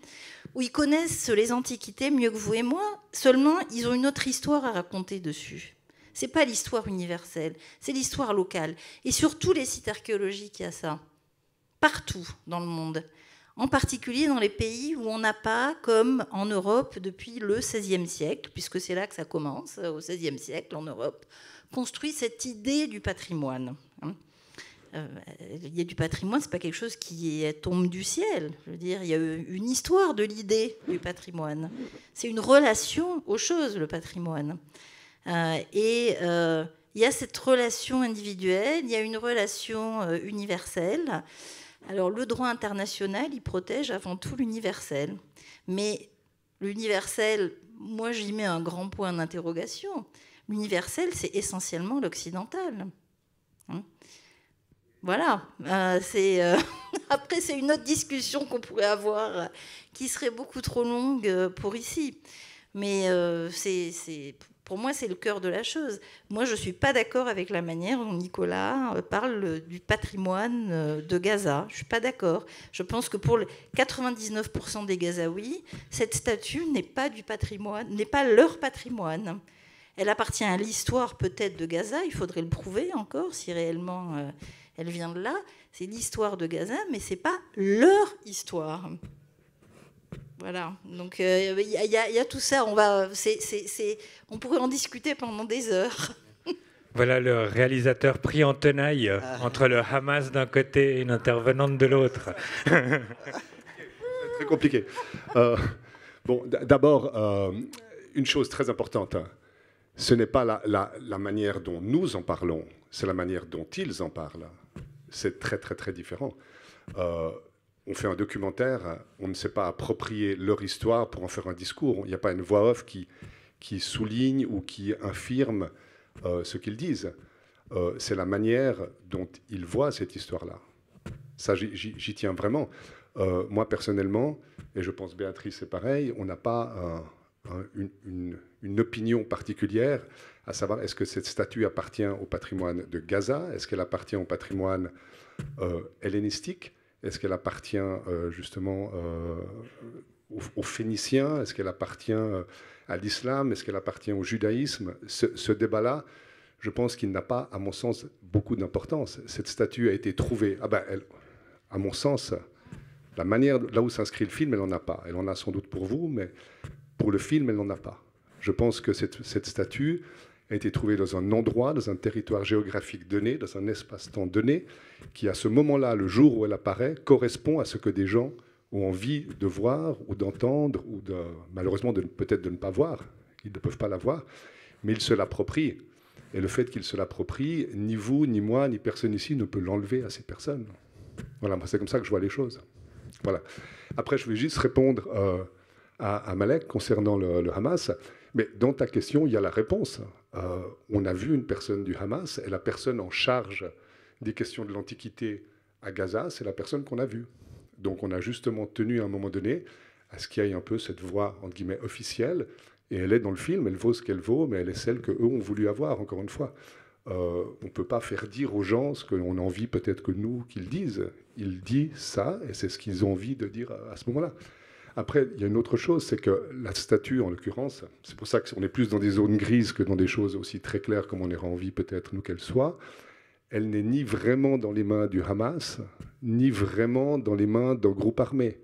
où ils connaissent les antiquités mieux que vous et moi, seulement ils ont une autre histoire à raconter dessus. C'est pas l'histoire universelle, c'est l'histoire locale. Et sur tous les sites archéologiques, il y a ça. Partout dans le monde en particulier dans les pays où on n'a pas, comme en Europe depuis le XVIe siècle, puisque c'est là que ça commence, euh, au XVIe siècle en Europe, construit cette idée du patrimoine. y hein. euh, euh, l'idée du patrimoine, c'est pas quelque chose qui tombe du ciel. Je veux dire, il y a une histoire de l'idée du patrimoine. C'est une relation aux choses, le patrimoine. et il y a cette relation individuelle, il y a une relation universelle. Alors le droit international, il protège avant tout l'universel. Mais l'universel, moi j'y mets un grand point d'interrogation. L'universel, c'est essentiellement l'occidental. Hein voilà, euh, c'est euh, après c'est une autre discussion qu'on pourrait avoir euh, qui serait beaucoup trop longue pour ici. Mais c'est pour moi, c'est le cœur de la chose. Moi, je ne suis pas d'accord avec la manière dont Nicolas euh, parle euh, du patrimoine euh, de Gaza. Je ne suis pas d'accord. Je pense que pour 99% des Gazaouis, cette statue n'est pas du patrimoine, n'est pas leur patrimoine. Elle appartient à l'histoire peut-être de Gaza. Il faudrait le prouver encore si réellement elle vient de là. C'est l'histoire de Gaza, mais c'est pas leur histoire. Voilà, donc il euh, y, a tout ça, on, va, on pourrait en discuter pendant des heures. Voilà le réalisateur pris en tenaille ah. entre le Hamas d'un côté et une intervenante de l'autre. très compliqué. Euh, bon, d'abord, euh, une chose très importante, hein. ce n'est pas la, manière dont nous en parlons, c'est la manière dont ils en parlent. C'est très très très différent. Euh, on fait un documentaire, on ne sait pas approprier leur histoire pour en faire un discours. Il n'y a pas une voix off qui, souligne ou qui infirme euh, ce qu'ils disent. Euh, c'est la manière dont ils voient cette histoire-là. Ça, j'y tiens vraiment. Euh, moi, personnellement, et je pense Béatrice c'est pareil, on n'a pas une, opinion particulière à savoir est-ce que cette statue appartient au patrimoine de Gaza, est-ce qu'elle appartient au patrimoine hellénistique est-ce qu'elle appartient euh, justement euh, aux, Phéniciens Est-ce qu'elle appartient euh, à l'islam Est-ce qu'elle appartient au judaïsme ce, débat-là, je pense qu'il n'a pas, à mon sens, beaucoup d'importance. Cette statue a été trouvée. Ah ben, à mon sens, la manière, là où s'inscrit le film, elle n'en a pas. Elle en a sans doute pour vous, mais pour le film, elle n'en a pas. Je pense que cette statue, a été trouvée dans un endroit, dans un territoire géographique donné, dans un espace-temps donné, qui à ce moment-là, le jour où elle apparaît, correspond à ce que des gens ont envie de voir ou d'entendre, ou de, malheureusement de, peut-être de ne pas voir. Ils ne peuvent pas la voir, mais ils se l'approprient. Et le fait qu'ils se l'approprient, ni vous, ni moi, ni personne ici ne peut l'enlever à ces personnes. Voilà, c'est comme ça que je vois les choses. Voilà. Après, je vais juste répondre. Euh, à, Malek concernant le, Hamas. Mais dans ta question, il y a la réponse. Euh, on a vu une personne du Hamas et la personne en charge des questions de l'Antiquité à Gaza, c'est la personne qu'on a vue. Donc on a justement tenu à un moment donné à ce qu'il y ait un peu cette voix entre guillemets officielle. Et elle est dans le film, elle vaut ce qu'elle vaut, mais elle est celle qu'eux ont voulu avoir, encore une fois. Euh, on ne peut pas faire dire aux gens ce qu'on a envie peut-être que nous qu'ils disent. Ils disent ça et c'est ce qu'ils ont envie de dire à ce moment-là. Après, il y a une autre chose, c'est que la statue, en l'occurrence, c'est pour ça qu'on est plus dans des zones grises que dans des choses aussi très claires comme on aurait envie peut-être, nous, qu'elle soit. Elle n'est ni vraiment dans les mains du Hamas, ni vraiment dans les mains d'un groupe armé.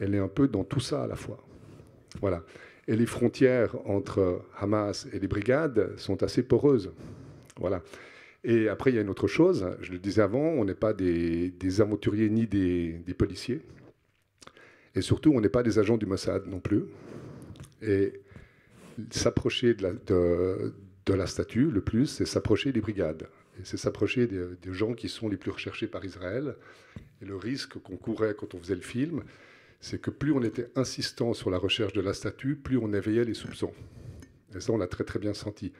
Elle est un peu dans tout ça à la fois. Voilà. Et les frontières entre Hamas et les brigades sont assez poreuses. Voilà. Et après, il y a une autre chose. Je le disais avant, on n'est pas des, aventuriers ni des policiers. Et surtout, on n'est pas des agents du Mossad non plus. Et s'approcher de la, de, la statue le plus, c'est s'approcher des brigades. Et c'est s'approcher des, gens qui sont les plus recherchés par Israël. Et le risque qu'on courait quand on faisait le film, c'est que plus on était insistant sur la recherche de la statue, plus on éveillait les soupçons. Et ça, on l'a très très bien senti.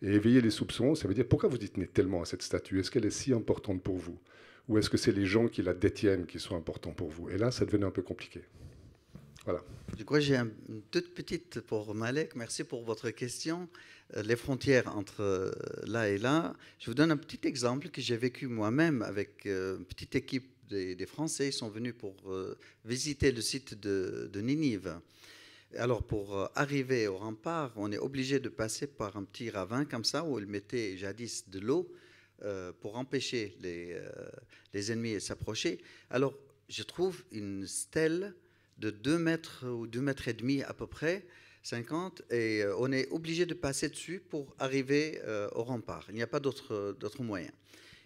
Et éveiller les soupçons, ça veut dire pourquoi vous tenez tellement à cette statue Est-ce qu'elle est si importante pour vous Ou est-ce que c'est les gens qui la détiennent qui sont importants pour vous Et là, ça devenait un peu compliqué. Voilà. Je crois que j'ai une toute petite pour Malek. Merci pour votre question. Euh, les frontières entre euh, là et là. Je vous donne un petit exemple que j'ai vécu moi-même avec euh, une petite équipe des, Français. Ils sont venus pour visiter le site de, Ninive. Alors pour arriver au rempart, on est obligé de passer par un petit ravin comme ça où ils mettaient jadis de l'eau pour empêcher les, les ennemis de s'approcher. Alors je trouve une stèle de 2 mètres ou 2 mètres et demi à peu près, 50, et euh, on est obligé de passer dessus pour arriver euh, au rempart. Il n'y a pas euh, d'autre moyen.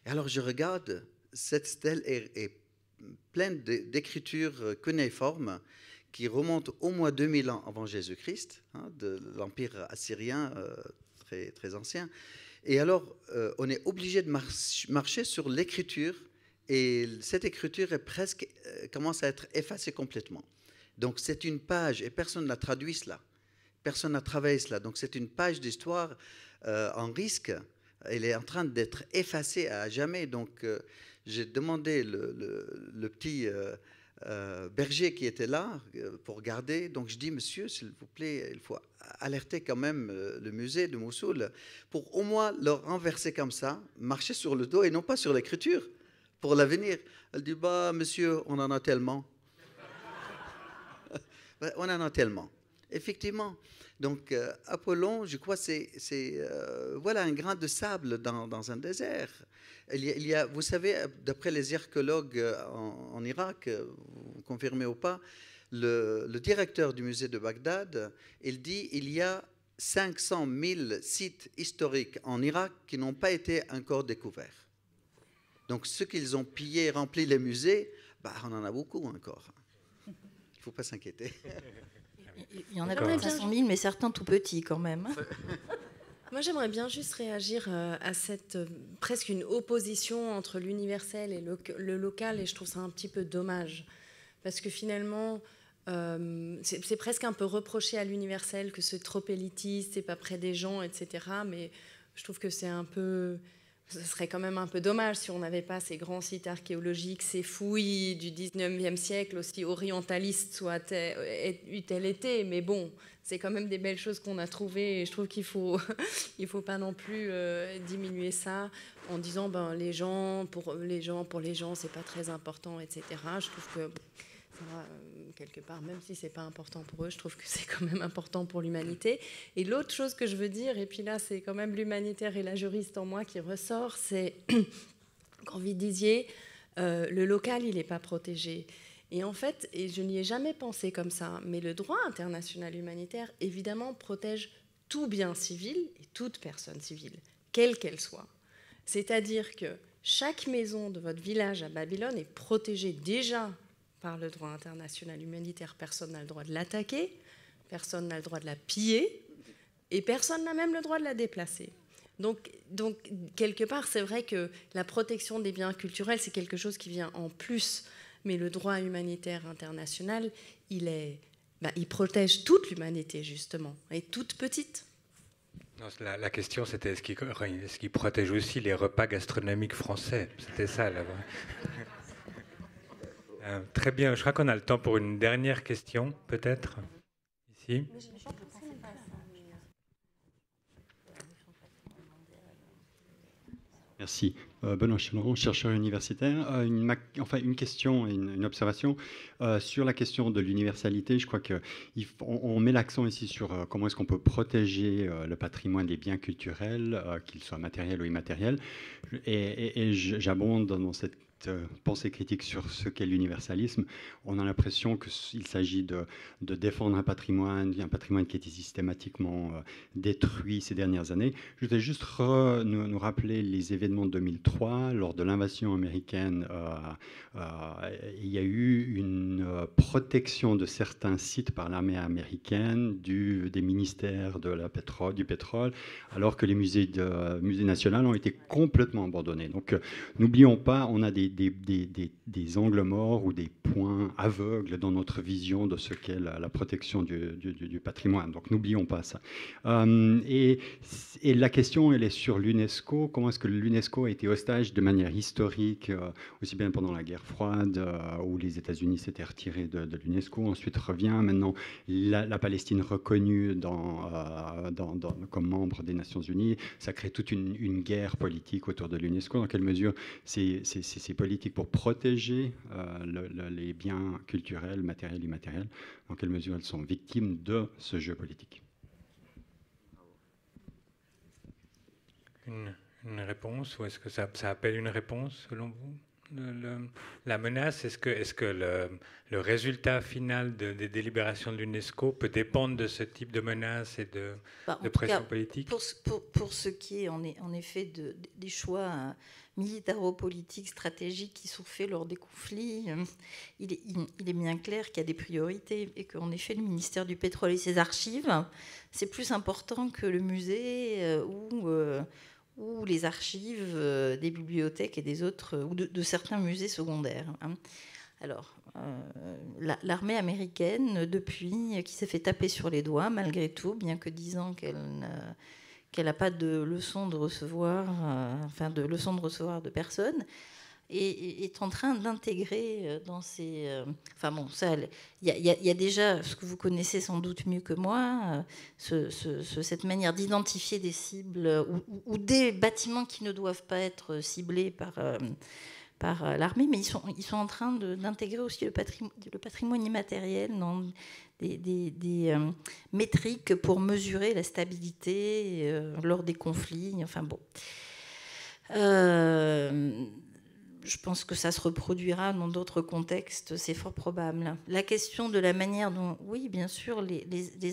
Et alors je regarde, cette stèle est, pleine d'écritures cunéiformes qui remontent au moins 2000 ans avant Jésus-Christ, hein, de l'Empire assyrien très, très ancien. Et alors, on est obligé de marcher sur l'écriture, et cette écriture commence à être effacée complètement. Donc c'est une page, et personne n'a traduit cela, personne n'a travaillé cela. Donc c'est une page d'histoire euh, en risque, elle est en train d'être effacée à jamais. Donc euh, j'ai demandé le, petit euh, berger qui était là pour garder, donc je dis, monsieur, s'il vous plaît, il faut alerter quand même le musée de Mossoul pour au moins le renverser comme ça, marcher sur le dos et non pas sur l'écriture pour l'avenir. Elle dit, bah monsieur, on en a tellement. Bah, on en a tellement. Effectivement. Donc, euh, Apollon, je crois, c'est euh, voilà un grain de sable dans, un désert. Il y, a, vous savez, d'après les archéologues euh, en, Irak, vous confirmez ou pas, le, directeur du musée de Bagdad, il dit il y a 500 000 sites historiques en Irak qui n'ont pas été encore découverts. Donc, ceux qu'ils ont pillés, rempli les musées, bah, on en a beaucoup encore faut pas s'inquiéter. Il y en a quand même 500 000, mais certains tout petits quand même. Moi, j'aimerais bien juste réagir euh, à cette euh, presque une opposition entre l'universel et le, local, et je trouve ça un petit peu dommage. Parce que finalement, euh, c'est presque un peu reproché à l'universel que c'est trop élitiste, c'est pas près des gens, etc. Mais je trouve que c'est un peu ce serait quand même un peu dommage si on n'avait pas ces grands sites archéologiques, ces fouilles du 19e siècle, aussi orientalistes soit eût-elle euh, été. Mais bon, c'est quand même des belles choses qu'on a trouvées. Et je trouve qu'il ne faut, il faut pas non plus euh, diminuer ça en disant ben, les gens, pour les gens, pour les gens, c'est pas très important, etc. Je trouve que ça euh, quelque part, même si c'est pas important pour eux, je trouve que c'est quand même important pour l'humanité. Et l'autre chose que je veux dire, et puis là c'est quand même l'humanitaire et la juriste en moi qui ressort, c'est quand vous disiez le local il n'est pas protégé. Et en fait, et je n'y ai jamais pensé comme ça, mais le droit international humanitaire évidemment protège tout bien civil et toute personne civile, quelle qu'elle soit. C'est-à-dire que chaque maison de votre village à Babylone est protégée déjà par le droit international humanitaire, personne n'a le droit de l'attaquer, personne n'a le droit de la piller, et personne n'a même le droit de la déplacer. Donc, donc quelque part, c'est vrai que la protection des biens culturels, c'est quelque chose qui vient en plus, mais le droit humanitaire international, il, est, bah, il protège toute l'humanité, justement, et toute petite. la, question, c'était est-ce qu'il protège aussi les repas gastronomiques français C'était ça, là-bas. Euh, très bien, je crois qu'on a le temps pour une dernière question, peut-être. Ici. Merci. Euh, Benoît Chenu, chercheur universitaire. Euh, une, enfin, une question une, observation sur la question de l'universalité. Je crois qu'on on met l'accent ici sur comment est-ce qu'on peut protéger le patrimoine des biens culturels, qu'ils soient matériels ou immatériels. Et, et j'abonde dans cette euh, pensée critique sur ce qu'est l'universalisme, on a l'impression qu'il s'agit de, défendre un patrimoine, un patrimoine qui a été systématiquement euh, détruit ces dernières années. Je voudrais juste nous, rappeler les événements de 2003, lors de l'invasion américaine, euh, il y a eu une protection de certains sites par l'armée américaine, du, des ministères de la pétrole, du pétrole, alors que les musées, de, musées nationaux ont été complètement abandonnés. Donc n'oublions pas, on a des des, angles morts ou des points aveugles dans notre vision de ce qu'est la, protection du, patrimoine. Donc n'oublions pas ça. Euh, et, la question, elle est sur l'UNESCO. Comment est-ce que l'UNESCO a été hostage de manière historique, euh, aussi bien pendant la guerre froide, euh, où les États-Unis s'étaient retirés de, l'UNESCO, ensuite revient maintenant la, Palestine reconnue dans, comme membre des Nations Unies. Ça crée toute une, guerre politique autour de l'UNESCO. Dans quelle mesure ces politiques pour protéger euh, les biens culturels, matériels, immatériels Dans quelle mesure elles sont victimes de ce jeu politique une, réponse Ou est-ce que ça, appelle une réponse selon vous la menace, est-ce que, est -ce que le, résultat final des délibérations de l'UNESCO peut dépendre de ce type de menace et de, bah, pression politique pour, ce qui est en, effet de, des choix hein, militaro-politiques stratégiques qui sont faits lors des conflits, euh, il est, bien clair qu'il y a des priorités et qu'en effet, le ministère du Pétrole et ses archives, c'est plus important que le musée euh, ou, euh, ou les archives des bibliothèques et des autres, ou de, certains musées secondaires. Hein. Alors, l'armée américaine, depuis, qui s'est fait taper sur les doigts, malgré tout, bien que disant qu'elle... n'a qu'elle n'a pas de leçon de recevoir, euh, enfin de leçon de recevoir de personne, et, est en train d'intégrer euh, dans ses. Euh, enfin bon, ça, il y, a déjà ce que vous connaissez sans doute mieux que moi, cette manière d'identifier des cibles ou, des bâtiments qui ne doivent pas être ciblés par par l'armée, mais ils sont, ils sont en train d'intégrer aussi le patrimoine, le patrimoine, immatériel dans des, euh, métriques pour mesurer la stabilité euh, lors des conflits. Enfin bon. Euh, je pense que ça se reproduira dans d'autres contextes, c'est fort probable. La question de la manière dont, oui, bien sûr, les,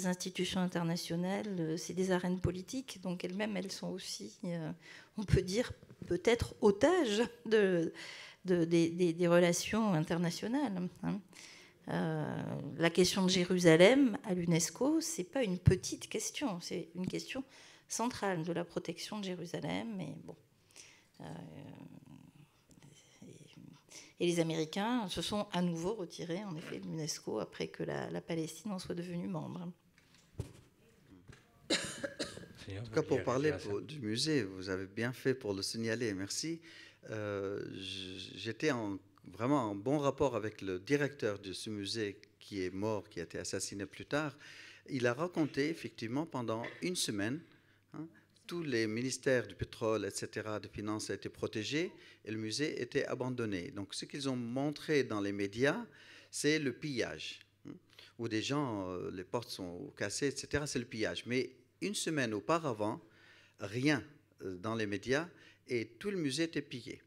institutions internationales, c'est des arènes politiques, donc elles-mêmes, elles sont aussi, on peut dire, peut-être otages de, des, relations internationales. Hein. Euh, la question de Jérusalem à l'UNESCO, c'est pas une petite question, c'est une question centrale de la protection de Jérusalem. Euh, et, bon, et, les Américains se sont à nouveau retirés, en effet, de l'UNESCO après que la, Palestine en soit devenue membre. En tout cas, pour parler du musée, vous avez bien fait pour le signaler, merci. Euh, j'étais en vraiment un bon rapport avec le directeur de ce musée qui est mort, qui a été assassiné plus tard, il a raconté effectivement pendant une semaine, hein, tous les ministères du pétrole, etc., de finances étaient protégés et le musée était abandonné. Donc ce qu'ils ont montré dans les médias, c'est le pillage, hein, où des gens, euh, les portes sont cassées, etc., c'est le pillage. Mais une semaine auparavant, rien euh, dans les médias et tout le musée était pillé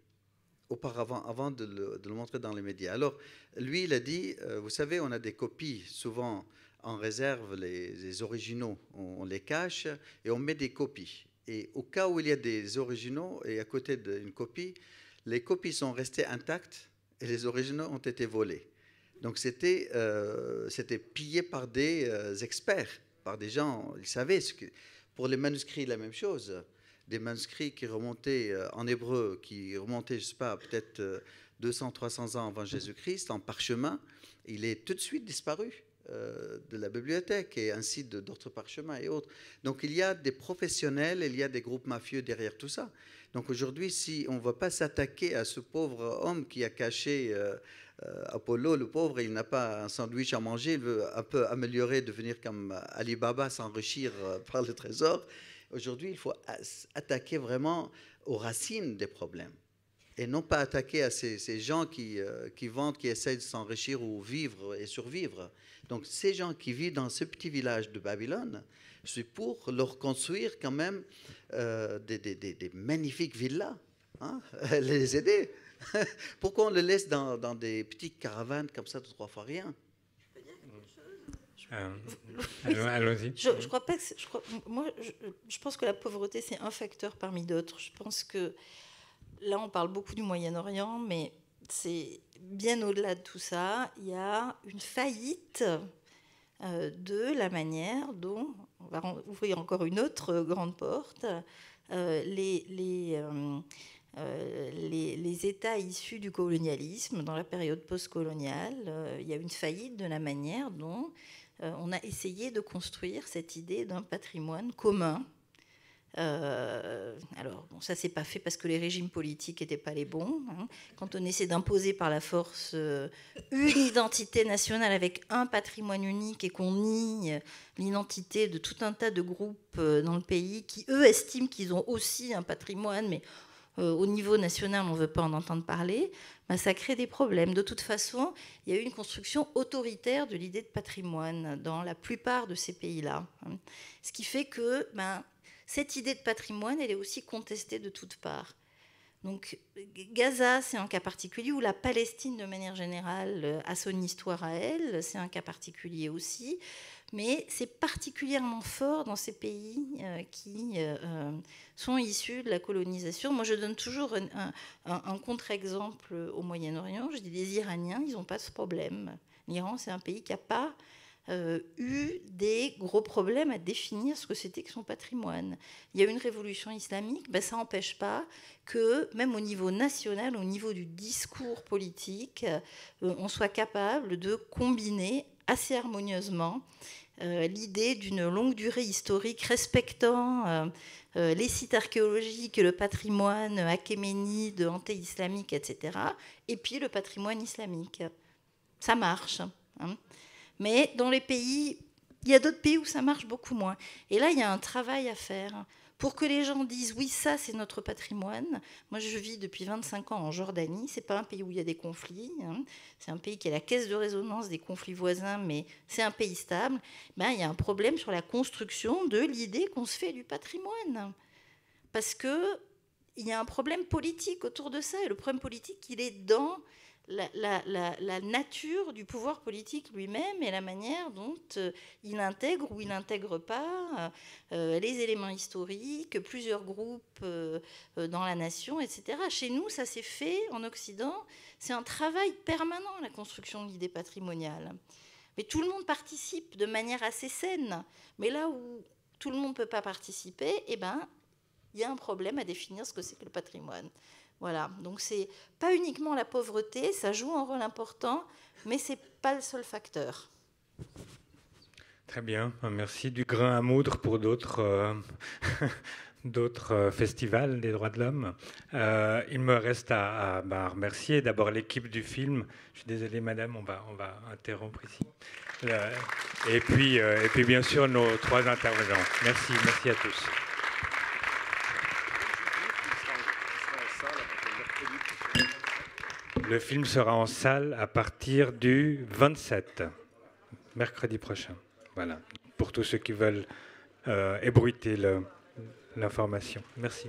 auparavant, avant de le, montrer dans les médias. Alors, lui, il a dit, euh, vous savez, on a des copies, souvent en réserve, les, originaux, on, les cache et on met des copies. Et au cas où il y a des originaux et à côté d'une copie, les copies sont restées intactes et les originaux ont été volés. Donc c'était euh, pillé par des euh, experts, par des gens, ils savaient ce que... Pour les manuscrits, la même chose des manuscrits qui remontaient euh, en hébreu, qui remontaient, je sais pas, peut-être 200, euh, 300 ans avant Jésus-Christ, en parchemin, il est tout de suite disparu euh, de la bibliothèque et ainsi d'autres parchemins et autres. Donc il y a des professionnels, il y a des groupes mafieux derrière tout ça. Donc aujourd'hui, si on ne veut pas s'attaquer à ce pauvre homme qui a caché Apollo, le pauvre, il n'a pas un sandwich à manger, il veut un peu améliorer, devenir comme Alibaba, s'enrichir par le trésor, Aujourd'hui, il faut attaquer vraiment aux racines des problèmes et non pas attaquer à ces, gens qui, euh, qui vendent, qui essayent de s'enrichir ou vivre et survivre. Donc ces gens qui vivent dans ce petit village de Babylone, je pour leur construire quand même euh, des, magnifiques villas, hein, les aider. Pourquoi on les laisse dans, dans des petites caravanes comme ça de trois fois rien euh, euh, allons-y. Je, crois pas que moi, je, pense que la pauvreté c'est un facteur parmi d'autres. Je pense que là, on parle beaucoup du Moyen-Orient, mais c'est bien au-delà de tout ça. Il y a une faillite euh, de la manière dont on va ouvrir encore une autre grande porte. les, les États issus du colonialisme dans la période postcoloniale, il y a une faillite de la manière dont euh, on a essayé de construire cette idée d'un patrimoine commun. Euh, alors, bon, ça s'est pas fait parce que les régimes politiques n'étaient pas les bons. Hein. Quand on essaie d'imposer par la force euh, une identité nationale avec un patrimoine unique et qu'on nie l'identité de tout un tas de groupes dans le pays qui, eux, estiment qu'ils ont aussi un patrimoine, mais euh, au niveau national, on ne veut pas en entendre parler, ça crée des problèmes. De toute façon, il y a eu une construction autoritaire de l'idée de patrimoine dans la plupart de ces pays-là. Hein. Ce qui fait que ben, cette idée de patrimoine, elle est aussi contestée de toutes parts. Donc Gaza, c'est un cas particulier, ou la Palestine de manière générale euh, a son histoire à elle, c'est un cas particulier aussi mais c'est particulièrement fort dans ces pays euh, qui euh, euh, sont issus de la colonisation. Moi, je donne toujours un, contre-exemple au Moyen-Orient. Je dis les Iraniens, ils n'ont pas ce problème. L'Iran, c'est un pays qui n'a pas eu des gros problèmes à définir ce que c'était que son patrimoine. Il y a eu une révolution islamique, ben ça n'empêche pas que, même au niveau national, au niveau du discours politique, on soit capable de combiner assez harmonieusement euh, l'idée d'une longue durée historique respectant euh, euh, les sites archéologiques, le patrimoine achéménide, anté-islamique, etc., et puis le patrimoine islamique. Ça marche. Hein. Mais dans les pays, il y a d'autres pays où ça marche beaucoup moins. Et là, il y a un travail à faire pour que les gens disent oui, ça c'est notre patrimoine. Moi je vis depuis 25 ans en Jordanie, c'est pas un pays où il y a des conflits, hein. c'est un pays qui est la caisse de résonance des conflits voisins, mais c'est un pays stable. Ben, il y a un problème sur la construction de l'idée qu'on se fait du patrimoine. Parce que il y a un problème politique autour de ça, et le problème politique, il est dans la, nature du pouvoir politique lui-même et la manière dont euh, il intègre ou il n'intègre pas euh, les éléments historiques, plusieurs groupes euh, dans la nation, etc. Chez nous, ça s'est fait en Occident. C'est un travail permanent, la construction de l'idée patrimoniale. Mais tout le monde participe de manière assez saine. Mais là où tout le monde ne peut pas participer, eh ben, il y a un problème à définir ce que c'est que le patrimoine. Voilà, donc c'est pas uniquement la pauvreté, ça joue un rôle important, mais c'est pas le seul facteur. Très bien, ben, merci. Du grain à moudre pour d'autres euh, euh, festivals des droits de l'homme. Euh, il me reste ben, à, remercier d'abord l'équipe du film. Je suis désolé, madame, on va, interrompre ici. et, puis, et puis, bien sûr, nos trois intervenants. Merci, merci à tous. le film sera en salle à partir du 27, mercredi prochain. Voilà, pour tous ceux qui veulent euh, ébruiter l'information. Merci.